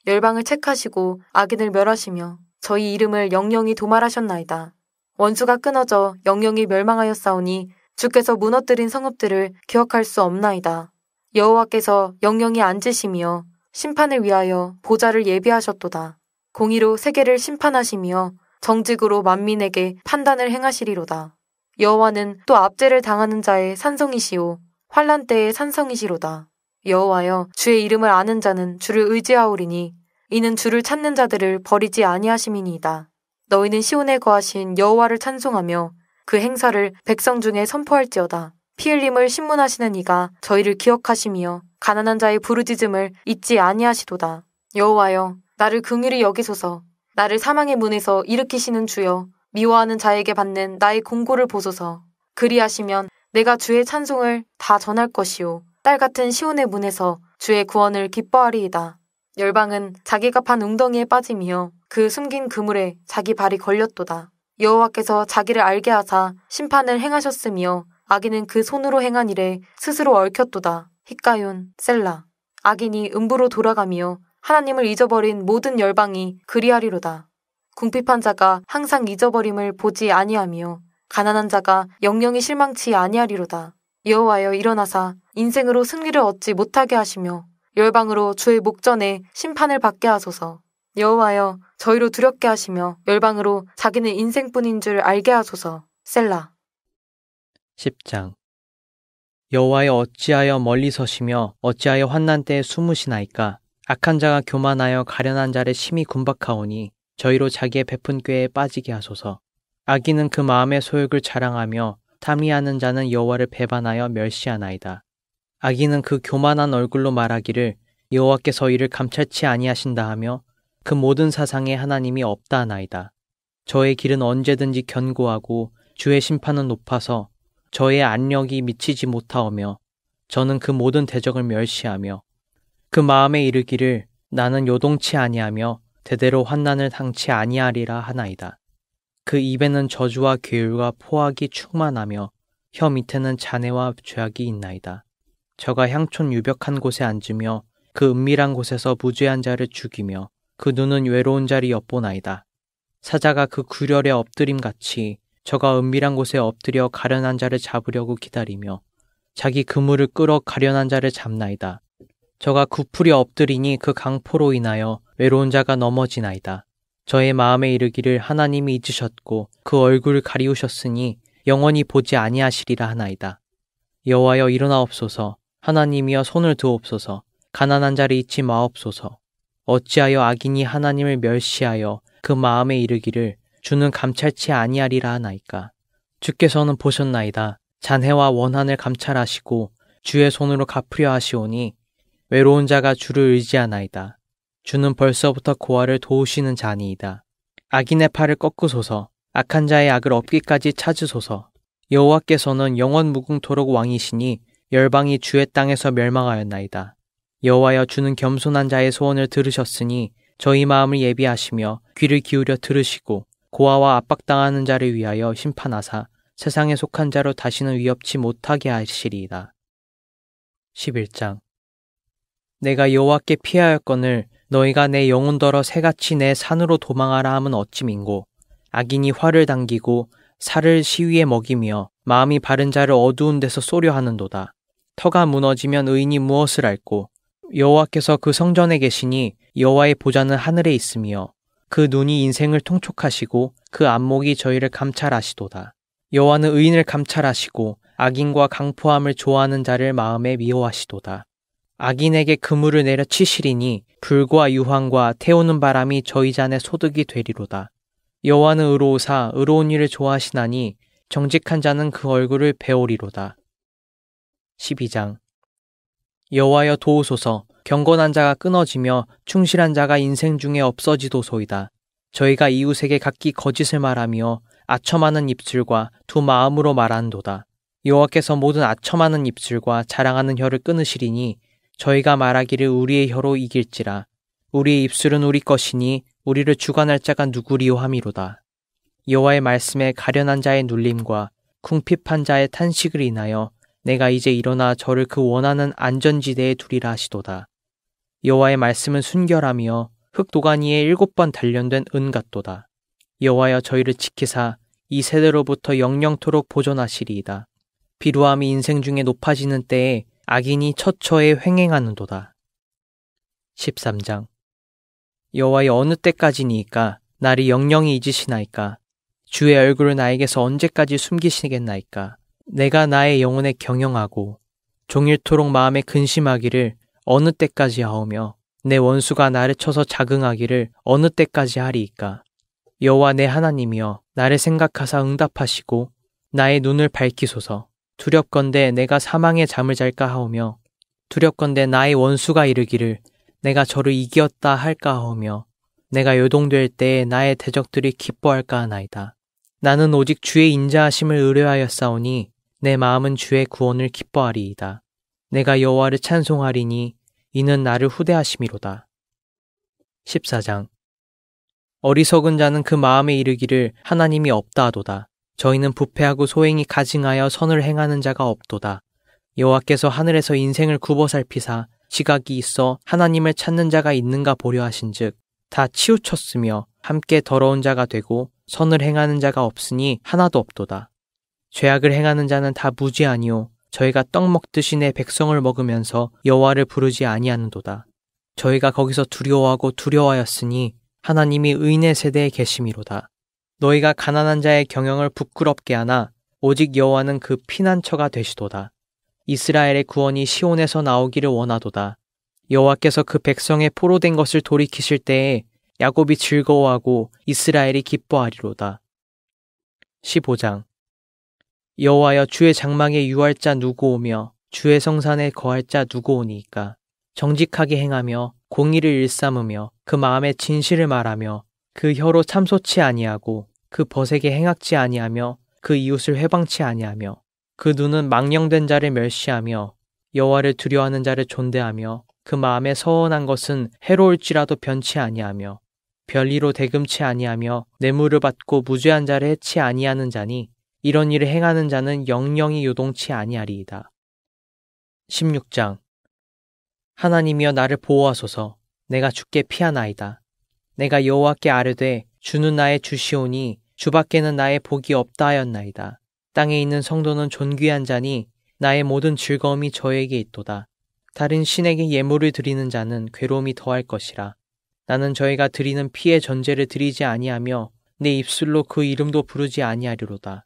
열방을 책하시고 악인을 멸하시며 저희 이름을 영영히 도말하셨나이다. 원수가 끊어져 영영히 멸망하였사오니 주께서 무너뜨린 성읍들을 기억할 수 없나이다. 여호와께서 영영이 앉으시며 심판을 위하여 보좌를 예비하셨도다. 공의로 세계를 심판하시며 정직으로 만민에게 판단을 행하시리로다. 여호와는 또 압제를 당하는 자의 산성이시오 환란 때의 산성이시로다. 여호와여 주의 이름을 아는 자는 주를 의지하오리니 이는 주를 찾는 자들을 버리지 아니하심이니이다. 너희는 시온에 거하신 여호와를 찬송하며 그 행사를 백성 중에 선포할지어다. 피 흘림을 신문하시는 이가 저희를 기억하시며 가난한 자의 부르짖음을 잊지 아니하시도다. 여호와여 나를 긍휼히 여기소서 나를 사망의 문에서 일으키시는 주여 미워하는 자에게 받는 나의 공고를 보소서 그리하시면 내가 주의 찬송을 다 전할 것이요 딸 같은 시온의 문에서 주의 구원을 기뻐하리이다. 열방은 자기가 판 웅덩이에 빠지며그 숨긴 그물에 자기 발이 걸렸도다. 여호와께서 자기를 알게 하사 심판을 행하셨으며 악인은 그 손으로 행한 일에 스스로 얽혔도다. 히카윤 셀라 악인이 음부로 돌아가며 하나님을 잊어버린 모든 열방이 그리하리로다. 궁핍한 자가 항상 잊어버림을 보지 아니하며 가난한 자가 영영이 실망치 아니하리로다. 여호와여 일어나사 인생으로 승리를 얻지 못하게 하시며 열방으로 주의 목전에 심판을 받게 하소서. 여호와여 저희로 두렵게 하시며 열방으로 자기는 인생뿐인 줄 알게 하소서. 셀라. 10장 여호와여 어찌하여 멀리 서시며 어찌하여 환난 때에 숨으시나이까 악한 자가 교만하여 가련한 자를 심히 군박하오니 저희로 자기의 베푼 꾀에 빠지게 하소서. 악인은 그 마음의 소욕을 자랑하며 탐의하는 자는 여호와를 배반하여 멸시하나이다. 악인은 그 교만한 얼굴로 말하기를 여호와께서 이를 감찰치 아니하신다 하며 그 모든 사상에 하나님이 없다나이다. 저의 길은 언제든지 견고하고 주의 심판은 높아서 저의 안력이 미치지 못하오며 저는 그 모든 대적을 멸시하며 그 마음에 이르기를 나는 요동치 아니하며 대대로 환난을 당치 아니하리라 하나이다. 그 입에는 저주와 괴율과 포악이 충만하며 혀 밑에는 잔해와 죄악이 있나이다. 저가 향촌 유벽한 곳에 앉으며 그 은밀한 곳에서 무죄한 자를 죽이며 그 눈은 외로운 자리 엿보나이다. 사자가 그 구렬에 엎드림 같이 저가 은밀한 곳에 엎드려 가련한 자를 잡으려고 기다리며 자기 그물을 끌어 가련한 자를 잡나이다. 저가 구풀이 엎드리니 그 강포로 인하여 외로운 자가 넘어지나이다. 저의 마음에 이르기를 하나님이 잊으셨고 그 얼굴을 가리우셨으니 영원히 보지 아니하시리라 하나이다. 여호와여 일어나옵소서 하나님이여 손을 두옵소서 가난한 자를 잊지 마옵소서 어찌하여 악인이 하나님을 멸시하여 그 마음에 이르기를 주는 감찰치 아니하리라 하나이까. 주께서는 보셨나이다. 잔해와 원한을 감찰하시고 주의 손으로 갚으려 하시오니 외로운 자가 주를 의지하나이다. 주는 벌써부터 고아를 도우시는 자니이다. 악인의 팔을 꺾으소서 악한 자의 악을 없기까지 찾으소서 여호와께서는 영원 무궁토록 왕이시니 열방이 주의 땅에서 멸망하였나이다. 여호와여 주는 겸손한 자의 소원을 들으셨으니 저희 마음을 예비하시며 귀를 기울여 들으시고 고아와 압박당하는 자를 위하여 심판하사 세상에 속한 자로 다시는 위협치 못하게 하시리이다. 11장 내가 여호와께 피하였건을 너희가 내 영혼더러 새같이 내 산으로 도망하라 함은 어찌민고 악인이 활을 당기고 살을 시위에 먹이며 마음이 바른 자를 어두운 데서 쏘려 하는도다. 터가 무너지면 의인이 무엇을 앓고 여호와께서 그 성전에 계시니 여호와의 보좌는 하늘에 있으며 그 눈이 인생을 통촉하시고 그 안목이 저희를 감찰하시도다. 여호와는 의인을 감찰하시고 악인과 강포함을 좋아하는 자를 마음에 미워하시도다. 악인에게 그물을 내려 치시리니 불과 유황과 태우는 바람이 저희 잔의 소득이 되리로다. 여호와는 의로우사 의로운 일을 좋아하시나니 정직한 자는 그 얼굴을 배우리로다 12장 여호와여 도우소서 경건한 자가 끊어지며 충실한 자가 인생 중에 없어지도소이다. 저희가 이웃에게 각기 거짓을 말하며 아첨하는 입술과 두 마음으로 말한도다. 여호와께서 모든 아첨하는 입술과 자랑하는 혀를 끊으시리니 저희가 말하기를 우리의 혀로 이길지라. 우리의 입술은 우리 것이니 우리를 주관할 자가 누구리오 함이로다. 여호와의 말씀에 가련한 자의 눌림과 궁핍한 자의 탄식을 인하여 내가 이제 일어나 저를 그 원하는 안전지대에 두리라 하시도다. 여호와의 말씀은 순결하며 흙도가니에 일곱 번 단련된 은 같도다. 여호와여 저희를 지키사 이 세대로부터 영영토록 보존하시리이다. 비루함이 인생 중에 높아지는 때에 악인이 처처에 횡행하는도다. 13장 여호와여 어느 때까지니이까 날이 영영이 잊으시나이까 주의 얼굴을 나에게서 언제까지 숨기시겠나이까 내가 나의 영혼에 경영하고 종일토록 마음에 근심하기를 어느 때까지 하오며 내 원수가 나를 쳐서 자긍하기를 어느 때까지 하리이까 여호와 내 하나님이여 나를 생각하사 응답하시고 나의 눈을 밝히소서 두렵건대 내가 사망의 잠을 잘까 하오며 두렵건대 나의 원수가 이르기를 내가 저를 이기었다 할까 하오며 내가 요동될 때에 나의 대적들이 기뻐할까 하나이다 나는 오직 주의 인자하심을 의뢰하였사오니 내 마음은 주의 구원을 기뻐하리이다. 내가 여호와를 찬송하리니 이는 나를 후대하심이로다. 14장 어리석은 자는 그 마음에 이르기를 하나님이 없다 하도다. 저희는 부패하고 소행이 가증하여 선을 행하는 자가 없도다. 여호와께서 하늘에서 인생을 굽어 살피사 지각이 있어 하나님을 찾는 자가 있는가 보려 하신즉 다 치우쳤으며 함께 더러운 자가 되고 선을 행하는 자가 없으니 하나도 없도다. 죄악을 행하는 자는 다 무지 아니요 저희가 떡 먹듯이 내 백성을 먹으면서 여호와를 부르지 아니하는도다. 저희가 거기서 두려워하고 두려워하였으니 하나님이 의인의 세대에 계심이로다. 너희가 가난한 자의 경영을 부끄럽게 하나 오직 여호와는 그 피난처가 되시도다. 이스라엘의 구원이 시온에서 나오기를 원하도다. 여호와께서 그 백성의 포로된 것을 돌이키실 때에 야곱이 즐거워하고 이스라엘이 기뻐하리로다. 15장 여호와여 주의 장막에 유할자 누구 오며 주의 성산에 거할 자 누구 오니까 정직하게 행하며 공의를 일삼으며 그 마음의 진실을 말하며 그 혀로 참소치 아니하고 그 벗에게 행악치 아니하며 그 이웃을 해방치 아니하며 그 눈은 망령된 자를 멸시하며 여호와를 두려워하는 자를 존대하며 그 마음에 서운한 것은 해로울지라도 변치 아니하며 별리로 대금치 아니하며 뇌물을 받고 무죄한 자를 해치 아니하는 자니 이런 일을 행하는 자는 영영이 요동치 아니하리이다. 16장 하나님이여 나를 보호하소서 내가 죽게 피하나이다. 내가 여호와께 아뢰되 주는 나의 주시오니 주밖에는 나의 복이 없다 하였나이다. 땅에 있는 성도는 존귀한 자니 나의 모든 즐거움이 저에게 있도다. 다른 신에게 예물을 드리는 자는 괴로움이 더할 것이라. 나는 저희가 드리는 피의 전제를 드리지 아니하며 내 입술로 그 이름도 부르지 아니하리로다.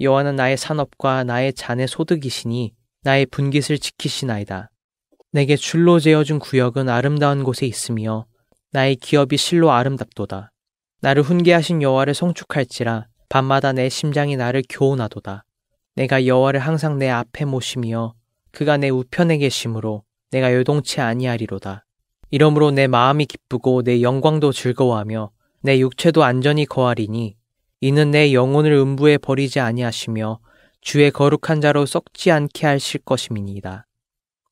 여호와는 나의 산업과 나의 잔의 소득이시니 나의 분깃을 지키시나이다. 내게 줄로 재어준 구역은 아름다운 곳에 있으며 나의 기업이 실로 아름답도다. 나를 훈계하신 여호와를 성축할지라 밤마다 내 심장이 나를 교훈하도다. 내가 여호와를 항상 내 앞에 모시며 그가 내 우편에 계심으로 내가 요동치 아니하리로다. 이러므로 내 마음이 기쁘고 내 영광도 즐거워하며 내 육체도 안전히 거하리니 이는 내 영혼을 음부에 버리지 아니하시며 주의 거룩한 자로 썩지 않게 하실 것임이니이다.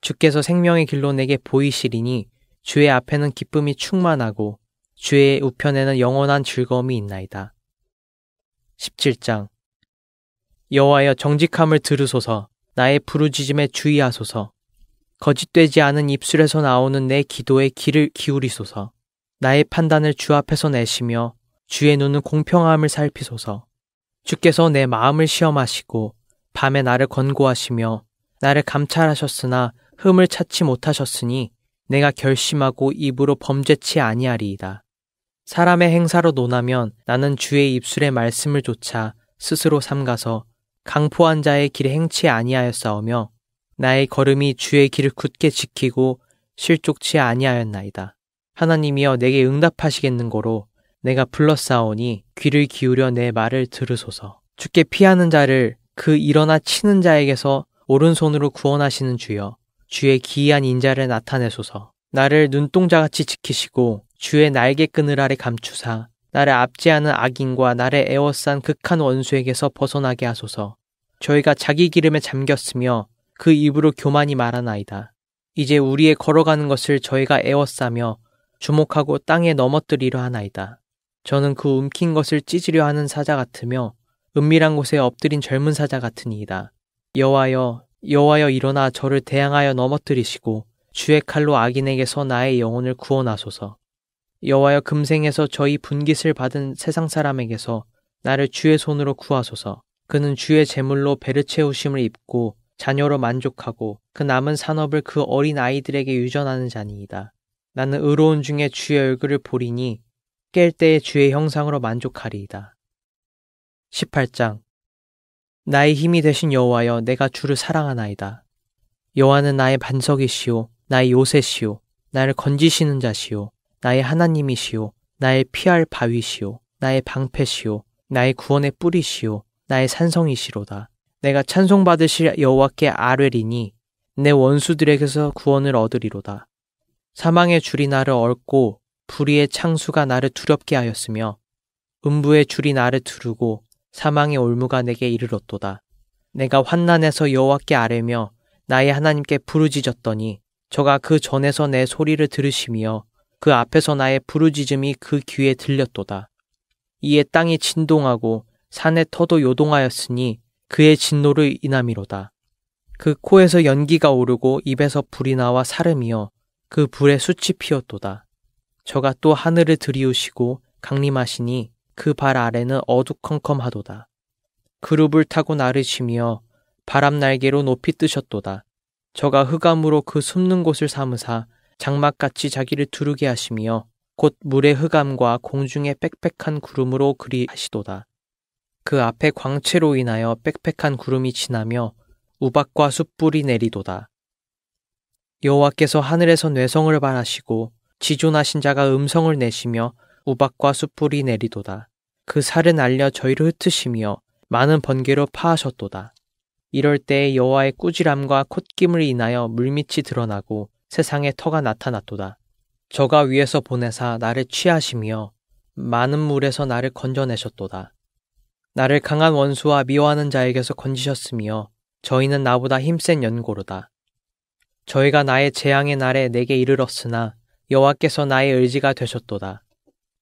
주께서 생명의 길로 내게 보이시리니 주의 앞에는 기쁨이 충만하고 주의 우편에는 영원한 즐거움이 있나이다. 17장 여호와여 정직함을 들으소서 나의 부르짖음에 주의하소서 거짓되지 않은 입술에서 나오는 내 기도에 귀를 기울이소서 나의 판단을 주 앞에서 내시며 주의 눈은 공평함을 살피소서. 주께서 내 마음을 시험하시고 밤에 나를 권고하시며 나를 감찰하셨으나 흠을 찾지 못하셨으니 내가 결심하고 입으로 범죄치 아니하리이다. 사람의 행사로 논하면 나는 주의 입술의 말씀을 조차 스스로 삼가서 강포한 자의 길에 행치 아니하였사오며 나의 걸음이 주의 길을 굳게 지키고 실족치 아니하였나이다. 하나님이여 내게 응답하시겠는고로 내가 불러싸오니 귀를 기울여 내 말을 들으소서. 죽게 피하는 자를 그 일어나 치는 자에게서 오른손으로 구원하시는 주여 주의 기이한 인자를 나타내소서. 나를 눈동자같이 지키시고 주의 날개끈을 아래 감추사 나를 압제하는 악인과 나를 애워싼 극한 원수에게서 벗어나게 하소서. 저희가 자기 기름에 잠겼으며 그 입으로 교만이 말하나이다. 이제 우리의 걸어가는 것을 저희가 애워싸며 주목하고 땅에 넘어뜨리려 하나이다. 저는 그 움킨 것을 찢으려 하는 사자 같으며 은밀한 곳에 엎드린 젊은 사자 같으니이다. 여호와여, 여호와여 일어나 저를 대항하여 넘어뜨리시고 주의 칼로 악인에게서 나의 영혼을 구원하소서. 여호와여 금생에서 저희 분깃을 받은 세상 사람에게서 나를 주의 손으로 구하소서. 그는 주의 재물로 배를 채우심을 입고 자녀로 만족하고 그 남은 산업을 그 어린 아이들에게 유전하는 자니이다. 나는 의로운 중에 주의 얼굴을 보리니 깰 때의 주의 형상으로 만족하리이다. 18장 나의 힘이 되신 여호와여 내가 주를 사랑하나이다. 여호와는 나의 반석이시오 나의 요새시오 나를 건지시는 자시오 나의 하나님이시오 나의 피할 바위시오 나의 방패시오 나의 구원의 뿌리시오 나의 산성이시로다. 내가 찬송받으실 여호와께 아뢰리니 내 원수들에게서 구원을 얻으리로다. 사망의 줄이 나를 얽고 불의의 창수가 나를 두렵게 하였으며 음부의 줄이 나를 두르고 사망의 올무가 내게 이르렀도다. 내가 환난에서 여호와께 아뢰며 나의 하나님께 부르짖었더니 저가 그 전에서 내 소리를 들으시며 그 앞에서 나의 부르짖음이 그 귀에 들렸도다. 이에 땅이 진동하고 산의 터도 요동하였으니 그의 진노를 인함이로다. 그 코에서 연기가 오르고 입에서 불이 나와 사름이여 그 불에 숯이 피었도다. 저가 또 하늘을 들이우시고 강림하시니 그 발 아래는 어두컴컴하도다. 그룹을 타고 나르시며 바람 날개로 높이 뜨셨도다. 저가 흑암으로 그 숨는 곳을 삼으사 장막같이 자기를 두르게 하시며 곧 물의 흑암과 공중의 빽빽한 구름으로 그리하시도다. 그 앞에 광채로 인하여 빽빽한 구름이 지나며 우박과 숯불이 내리도다. 여호와께서 하늘에서 뇌성을 바라시고 지존하신 자가 음성을 내시며 우박과 숯불이 내리도다. 그 살을 날려 저희를 흩으시며 많은 번개로 파하셨도다. 이럴 때 여호와의 꾸지람과 콧김을 인하여 물밑이 드러나고 세상에 터가 나타났도다. 저가 위에서 보내사 나를 취하시며 많은 물에서 나를 건져내셨도다. 나를 강한 원수와 미워하는 자에게서 건지셨으며 저희는 나보다 힘센 연고로다. 저희가 나의 재앙의 날에 내게 이르렀으나 여호와께서 나의 의지가 되셨도다.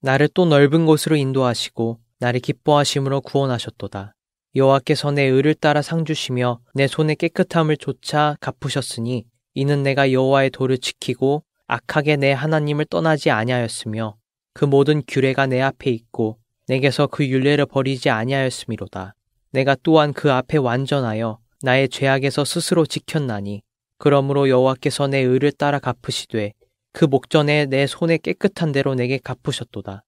나를 또 넓은 곳으로 인도하시고 나를 기뻐하심으로 구원하셨도다. 여호와께서 내 의를 따라 상 주시며 내 손의 깨끗함을 조차 갚으셨으니 이는 내가 여호와의 도를 지키고 악하게 내 하나님을 떠나지 아니하였으며 그 모든 규례가 내 앞에 있고 내게서 그 윤례를 버리지 아니하였음이로다. 내가 또한 그 앞에 완전하여 나의 죄악에서 스스로 지켰나니 그러므로 여호와께서 내 의를 따라 갚으시되 그 목전에 내 손에 깨끗한 대로 내게 갚으셨도다.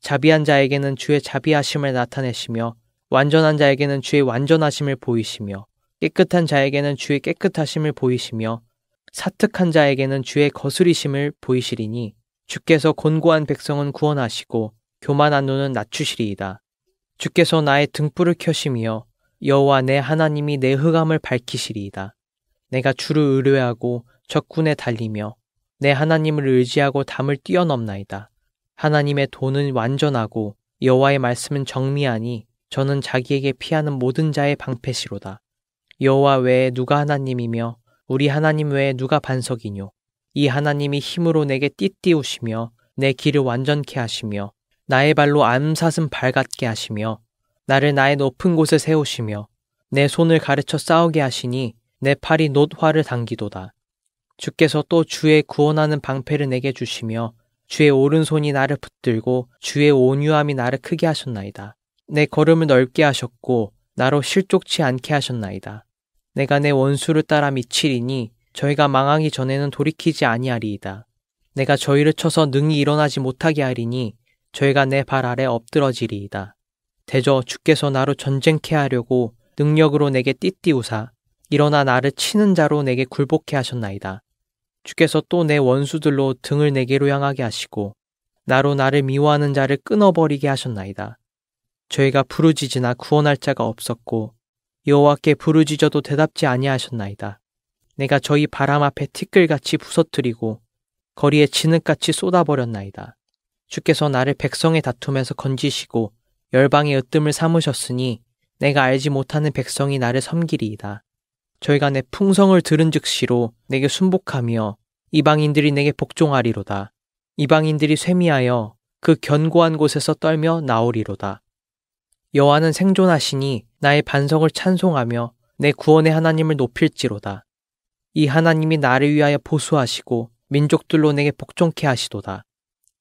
자비한 자에게는 주의 자비하심을 나타내시며 완전한 자에게는 주의 완전하심을 보이시며 깨끗한 자에게는 주의 깨끗하심을 보이시며 사특한 자에게는 주의 거스리심을 보이시리니 주께서 곤고한 백성은 구원하시고 교만한 눈은 낮추시리이다. 주께서 나의 등불을 켜시며 여호와 내 하나님이 내 흑암을 밝히시리이다. 내가 주를 의뢰하고 적군에 달리며 내 하나님을 의지하고 담을 뛰어넘나이다. 하나님의 돈은 완전하고 여호와의 말씀은 정미하니 저는 자기에게 피하는 모든 자의 방패시로다. 여호와 외에 누가 하나님이며 우리 하나님 외에 누가 반석이뇨? 이 하나님이 힘으로 내게 띠띠우시며 내 길을 완전케 하시며 나의 발로 암사슴 발같게 하시며 나를 나의 높은 곳에 세우시며 내 손을 가르쳐 싸우게 하시니 내 팔이 노화를 당기도다. 주께서 또 주의 구원하는 방패를 내게 주시며 주의 오른손이 나를 붙들고 주의 온유함이 나를 크게 하셨나이다. 내 걸음을 넓게 하셨고 나로 실족치 않게 하셨나이다. 내가 내 원수를 따라 미치리니 저희가 망하기 전에는 돌이키지 아니하리이다. 내가 저희를 쳐서 능히 일어나지 못하게 하리니 저희가 내 발 아래 엎드러지리이다. 대저 주께서 나로 전쟁케 하려고 능력으로 내게 띠띠우사 일어나 나를 치는 자로 내게 굴복케 하셨나이다. 주께서 또 내 원수들로 등을 내게로 향하게 하시고 나로 나를 미워하는 자를 끊어버리게 하셨나이다. 저희가 부르짖으나 구원할 자가 없었고 여호와께 부르짖어도 대답지 아니하셨나이다. 내가 저희 바람 앞에 티끌같이 부서뜨리고 거리에 진흙같이 쏟아버렸나이다. 주께서 나를 백성의 다툼에서 건지시고 열방의 으뜸을 삼으셨으니 내가 알지 못하는 백성이 나를 섬기리이다. 저희가 내 풍성을 들은 즉시로 내게 순복하며 이방인들이 내게 복종하리로다. 이방인들이 쇠미하여 그 견고한 곳에서 떨며 나오리로다. 여호와는 생존하시니 나의 반성을 찬송하며 내 구원의 하나님을 높일지로다. 이 하나님이 나를 위하여 보수하시고 민족들로 내게 복종케 하시도다.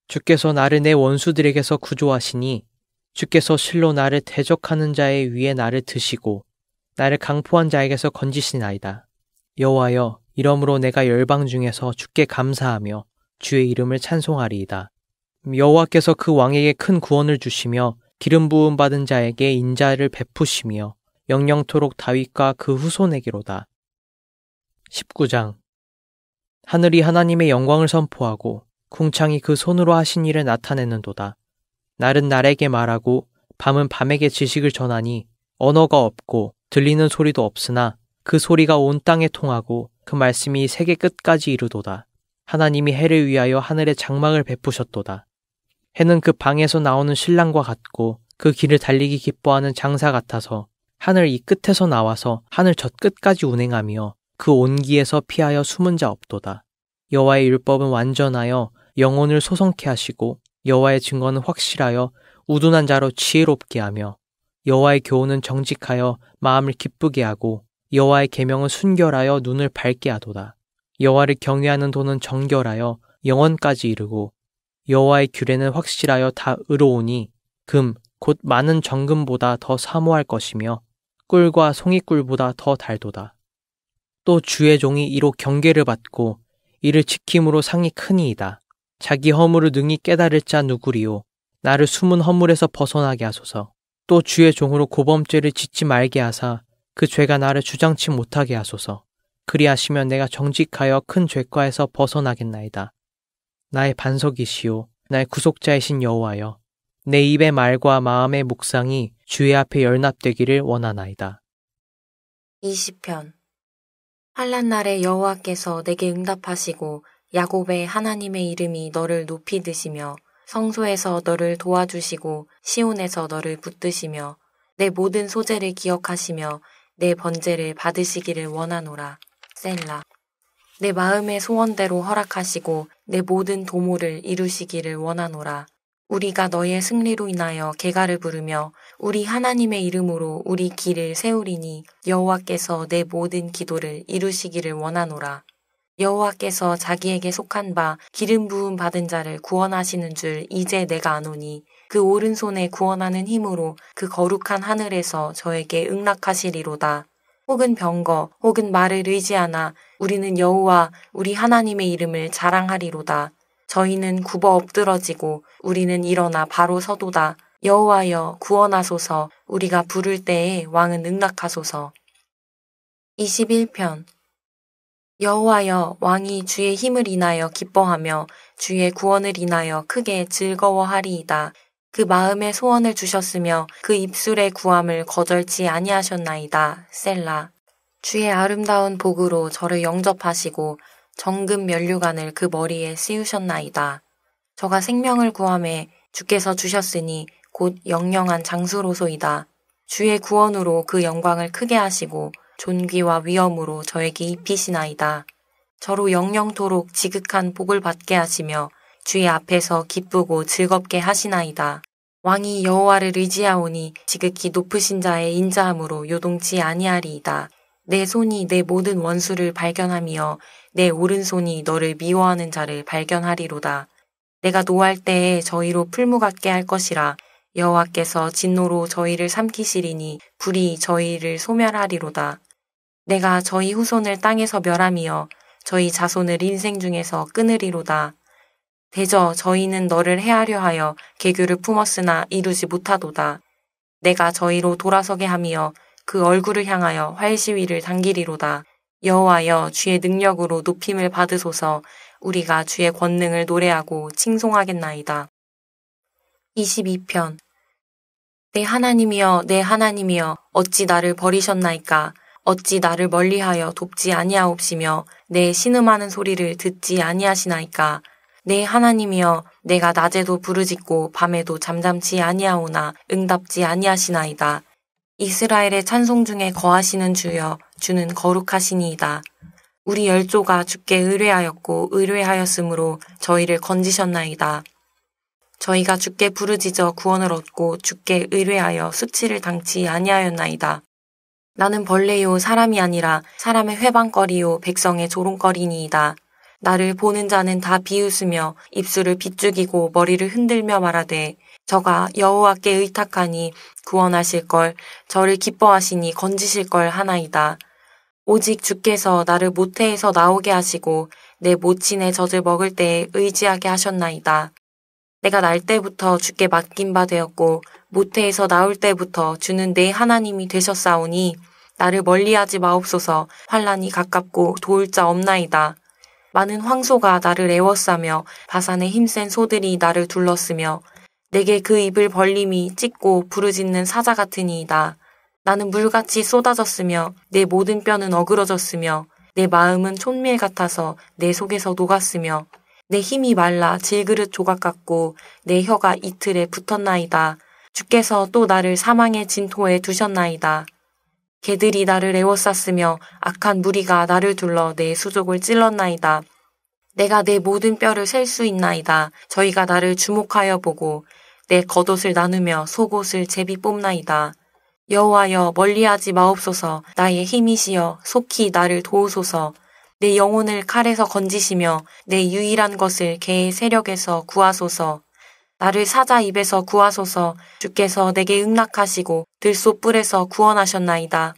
주께서 나를 내 원수들에게서 구조하시니 주께서 실로 나를 대적하는 자의 위에 나를 드시고 나를 강포한 자에게서 건지시나이다. 여호와여 이러므로 내가 열방 중에서 주께 감사하며 주의 이름을 찬송하리이다. 여호와께서 그 왕에게 큰 구원을 주시며 기름 부음 받은 자에게 인자를 베푸시며 영영토록 다윗과 그 후손에게로다. 19장 하늘이 하나님의 영광을 선포하고 궁창이 그 손으로 하신 일을 나타내는도다. 날은 날에게 말하고 밤은 밤에게 지식을 전하니 언어가 없고 들리는 소리도 없으나 그 소리가 온 땅에 통하고 그 말씀이 세계 끝까지 이르도다. 하나님이 해를 위하여 하늘의 장막을 베푸셨도다. 해는 그 방에서 나오는 신랑과 같고 그 길을 달리기 기뻐하는 장사 같아서 하늘 이 끝에서 나와서 하늘 저 끝까지 운행하며 그 온기에서 피하여 숨은 자 없도다. 여호와의 율법은 완전하여 영혼을 소성케 하시고 여호와의 증거는 확실하여 우둔한 자로 지혜롭게 하며 여호와의 교훈은 정직하여 마음을 기쁘게 하고 여호와의 계명은 순결하여 눈을 밝게 하도다. 여호와를 경외하는 도는 정결하여 영원까지 이르고 여호와의 규례는 확실하여 다 의로우니 금 곧 많은 정금보다 더 사모할 것이며 꿀과 송이꿀보다 더 달도다. 또 주의 종이 이로 경계를 받고 이를 지킴으로 상이 크니이다. 자기 허물을 능히 깨달을 자 누구리요 나를 숨은 허물에서 벗어나게 하소서. 또 주의 종으로 고범죄를 짓지 말게 하사 그 죄가 나를 주장치 못하게 하소서. 그리하시면 내가 정직하여 큰 죄과에서 벗어나겠나이다. 나의 반석이시오 나의 구속자이신 여호와여 내 입의 말과 마음의 묵상이 주의 앞에 열납되기를 원하나이다. 20편 한란 날에 여호와께서 내게 응답하시고 야곱의 하나님의 이름이 너를 높이 드시며 성소에서 너를 도와주시고 시온에서 너를 붙드시며 내 모든 소재를 기억하시며 내 번제를 받으시기를 원하노라. 셀라. 내 마음의 소원대로 허락하시고 내 모든 도모를 이루시기를 원하노라. 우리가 너의 승리로 인하여 개가를 부르며 우리 하나님의 이름으로 우리 길을 세우리니 여호와께서 내 모든 기도를 이루시기를 원하노라. 여호와께서 자기에게 속한 바 기름 부음 받은 자를 구원하시는 줄 이제 내가 아노니 그 오른손에 구원하는 힘으로 그 거룩한 하늘에서 저에게 응락하시리로다. 혹은 병거 혹은 말을 의지하나 우리는 여호와 우리 하나님의 이름을 자랑하리로다. 저희는 굽어 엎드러지고 우리는 일어나 바로 서도다. 여호와여 구원하소서 우리가 부를 때에 왕은 응락하소서. 21편 여호와여 왕이 주의 힘을 인하여 기뻐하며 주의 구원을 인하여 크게 즐거워하리이다. 그 마음의 소원을 주셨으며 그 입술의 구함을 거절치 아니하셨나이다. 셀라. 주의 아름다운 복으로 저를 영접하시고 정금 면류관을 그 머리에 씌우셨나이다. 저가 생명을 구함에 주께서 주셨으니 곧 영영한 장수로소이다. 주의 구원으로 그 영광을 크게 하시고 존귀와 위엄으로 저에게 입히시나이다. 저로 영영토록 지극한 복을 받게 하시며 주의 앞에서 기쁘고 즐겁게 하시나이다. 왕이 여호와를 의지하오니 지극히 높으신 자의 인자함으로 요동치 아니하리이다. 내 손이 내 모든 원수를 발견하며 내 오른손이 너를 미워하는 자를 발견하리로다. 내가 노할 때에 저희로 풀무 같게 할 것이라 여호와께서 진노로 저희를 삼키시리니 불이 저희를 소멸하리로다. 내가 저희 후손을 땅에서 멸하며 저희 자손을 인생 중에서 끊으리로다. 대저 저희는 너를 헤아려 하여 개교를 품었으나 이루지 못하도다. 내가 저희로 돌아서게 하며 그 얼굴을 향하여 활시위를 당기리로다. 여호와여 주의 능력으로 높임을 받으소서 우리가 주의 권능을 노래하고 칭송하겠나이다. 22편 내 하나님이여 내 하나님이여 어찌 나를 버리셨나이까 어찌 나를 멀리하여 돕지 아니하옵시며 내 신음하는 소리를 듣지 아니하시나이까 내 네, 하나님이여 내가 낮에도 부르짖고 밤에도 잠잠치 아니하오나 응답지 아니하시나이다 이스라엘의 찬송 중에 거하시는 주여 주는 거룩하시니이다 우리 열조가 주께 의뢰하였고 의뢰하였으므로 저희를 건지셨나이다 저희가 주께 부르짖어 구원을 얻고 주께 의뢰하여 수치를 당치 아니하였나이다 나는 벌레요 사람이 아니라 사람의 회방거리요 백성의 조롱거리니이다. 나를 보는 자는 다 비웃으며 입술을 비죽이고 머리를 흔들며 말하되 저가 여호와께 의탁하니 구원하실 걸 저를 기뻐하시니 건지실 걸 하나이다. 오직 주께서 나를 모태에서 나오게 하시고 내 모친의 젖을 먹을 때에 의지하게 하셨나이다. 내가 날 때부터 주께 맡긴 바 되었고 모태에서 나올 때부터 주는 내 하나님이 되셨사오니 나를 멀리하지 마옵소서 환란이 가깝고 도울 자 없나이다. 많은 황소가 나를 애워싸며 바산의 힘센 소들이 나를 둘렀으며 내게 그 입을 벌림이 찢고 부르짖는 사자 같으니이다. 나는 물같이 쏟아졌으며 내 모든 뼈는 어그러졌으며 내 마음은 촌밀 같아서 내 속에서 녹았으며 내 힘이 말라 질그릇 조각 같고 내 혀가 이틀에 붙었나이다. 주께서 또 나를 사망의 진토에 두셨나이다. 개들이 나를 애워쌌으며 악한 무리가 나를 둘러 내 수족을 찔렀나이다. 내가 내 모든 뼈를 셀 수 있나이다. 저희가 나를 주목하여 보고 내 겉옷을 나누며 속옷을 제비 뽑나이다. 여호와여 멀리하지 마옵소서 나의 힘이시여 속히 나를 도우소서 내 영혼을 칼에서 건지시며 내 유일한 것을 개의 세력에서 구하소서 나를 사자 입에서 구하소서 주께서 내게 응락하시고 들소 뿔에서 구원하셨나이다.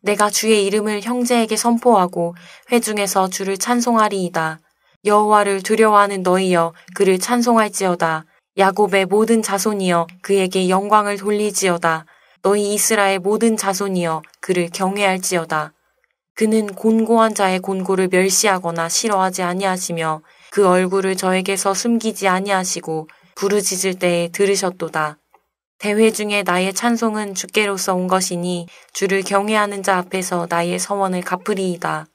내가 주의 이름을 형제에게 선포하고 회중에서 주를 찬송하리이다. 여호와를 두려워하는 너희여 그를 찬송할지어다. 야곱의 모든 자손이여 그에게 영광을 돌리지어다. 너희 이스라엘 모든 자손이여 그를 경외할지어다. 그는 곤고한 자의 곤고를 멸시하거나 싫어하지 아니하시며 그 얼굴을 저에게서 숨기지 아니하시고 부르짖을 때에 들으셨도다. 대회 중에 나의 찬송은 주께로서 온 것이니 주를 경외하는 자 앞에서 나의 서원을 갚으리이다.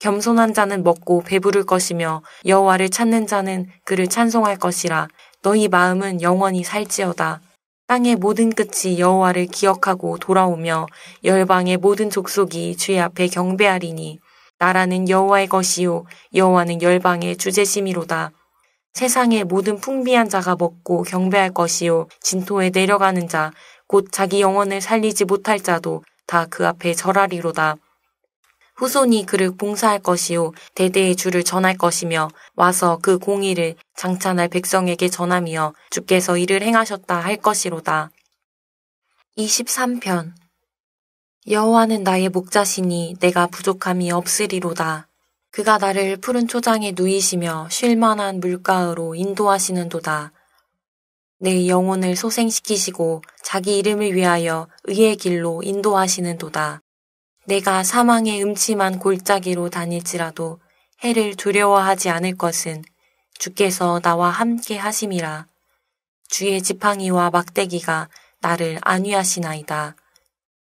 겸손한 자는 먹고 배부를 것이며 여호와를 찾는 자는 그를 찬송할 것이라 너희 마음은 영원히 살지어다. 땅의 모든 끝이 여호와를 기억하고 돌아오며 열방의 모든 족속이 주의 앞에 경배하리니 나라는 여호와의 것이요 여호와는 열방의 주제심이로다. 세상의 모든 풍비한 자가 먹고 경배할 것이요 진토에 내려가는 자곧 자기 영혼을 살리지 못할 자도 다 그 앞에 절하리로다. 후손이 그를 봉사할 것이요 대대의 주를 전할 것이며 와서 그 공의를 장찬할 백성에게 전하며 주께서 이를 행하셨다 할 것이로다. 23편 여호와는 나의 목자시니 내가 부족함이 없으리로다. 그가 나를 푸른 초장에 누이시며 쉴만한 물가으로 인도하시는도다. 내 영혼을 소생시키시고 자기 이름을 위하여 의의 길로 인도하시는도다. 내가 사망의 음침한 골짜기로 다닐지라도 해를 두려워하지 않을 것은 주께서 나와 함께 하심이라. 주의 지팡이와 막대기가 나를 안위하시나이다.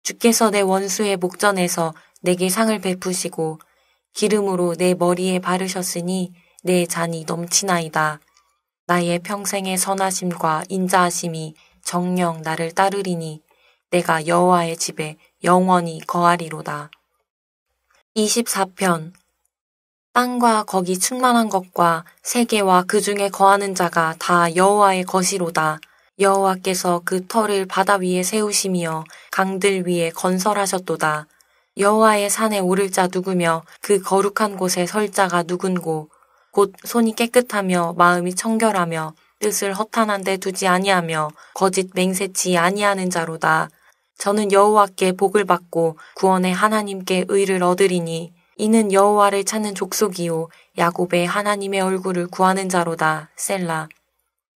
주께서 내 원수의 목전에서 내게 상을 베푸시고 기름으로 내 머리에 바르셨으니 내 잔이 넘치나이다. 나의 평생의 선하심과 인자하심이 정령 나를 따르리니 내가 여호와의 집에 영원히 거하리로다. 24편 땅과 거기 충만한 것과 세계와 그 중에 거하는 자가 다 여호와의 것이로다. 여호와께서 그 터를 바다 위에 세우시며 강들 위에 건설하셨도다. 여호와의 산에 오를 자 누구며 그 거룩한 곳에 설 자가 누군고 곧 손이 깨끗하며 마음이 청결하며 뜻을 허탄한 데 두지 아니하며 거짓 맹세치 아니하는 자로다. 저는 여호와께 복을 받고 구원의 하나님께 의를 얻으리니 이는 여호와를 찾는 족속이요 야곱의 하나님의 얼굴을 구하는 자로다. 셀라.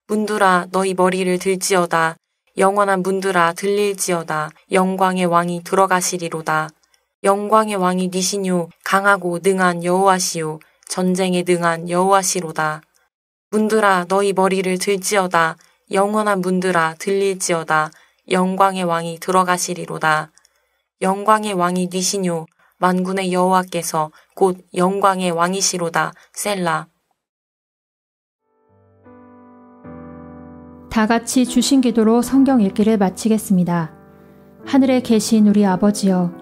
문두라 너희 머리를 들지어다. 영원한 문두라 들릴지어다. 영광의 왕이 들어가시리로다. 영광의 왕이 니시뇨 강하고 능한 여호와시요 전쟁에 능한 여호와시로다. 문들아 너희 머리를 들지어다 영원한 문들아 들릴지어다 영광의 왕이 들어가시리로다. 영광의 왕이 니시뇨 만군의 여호와께서 곧 영광의 왕이시로다 셀라. 다 같이 주신 기도로 성경 읽기를 마치겠습니다. 하늘에 계신 우리 아버지여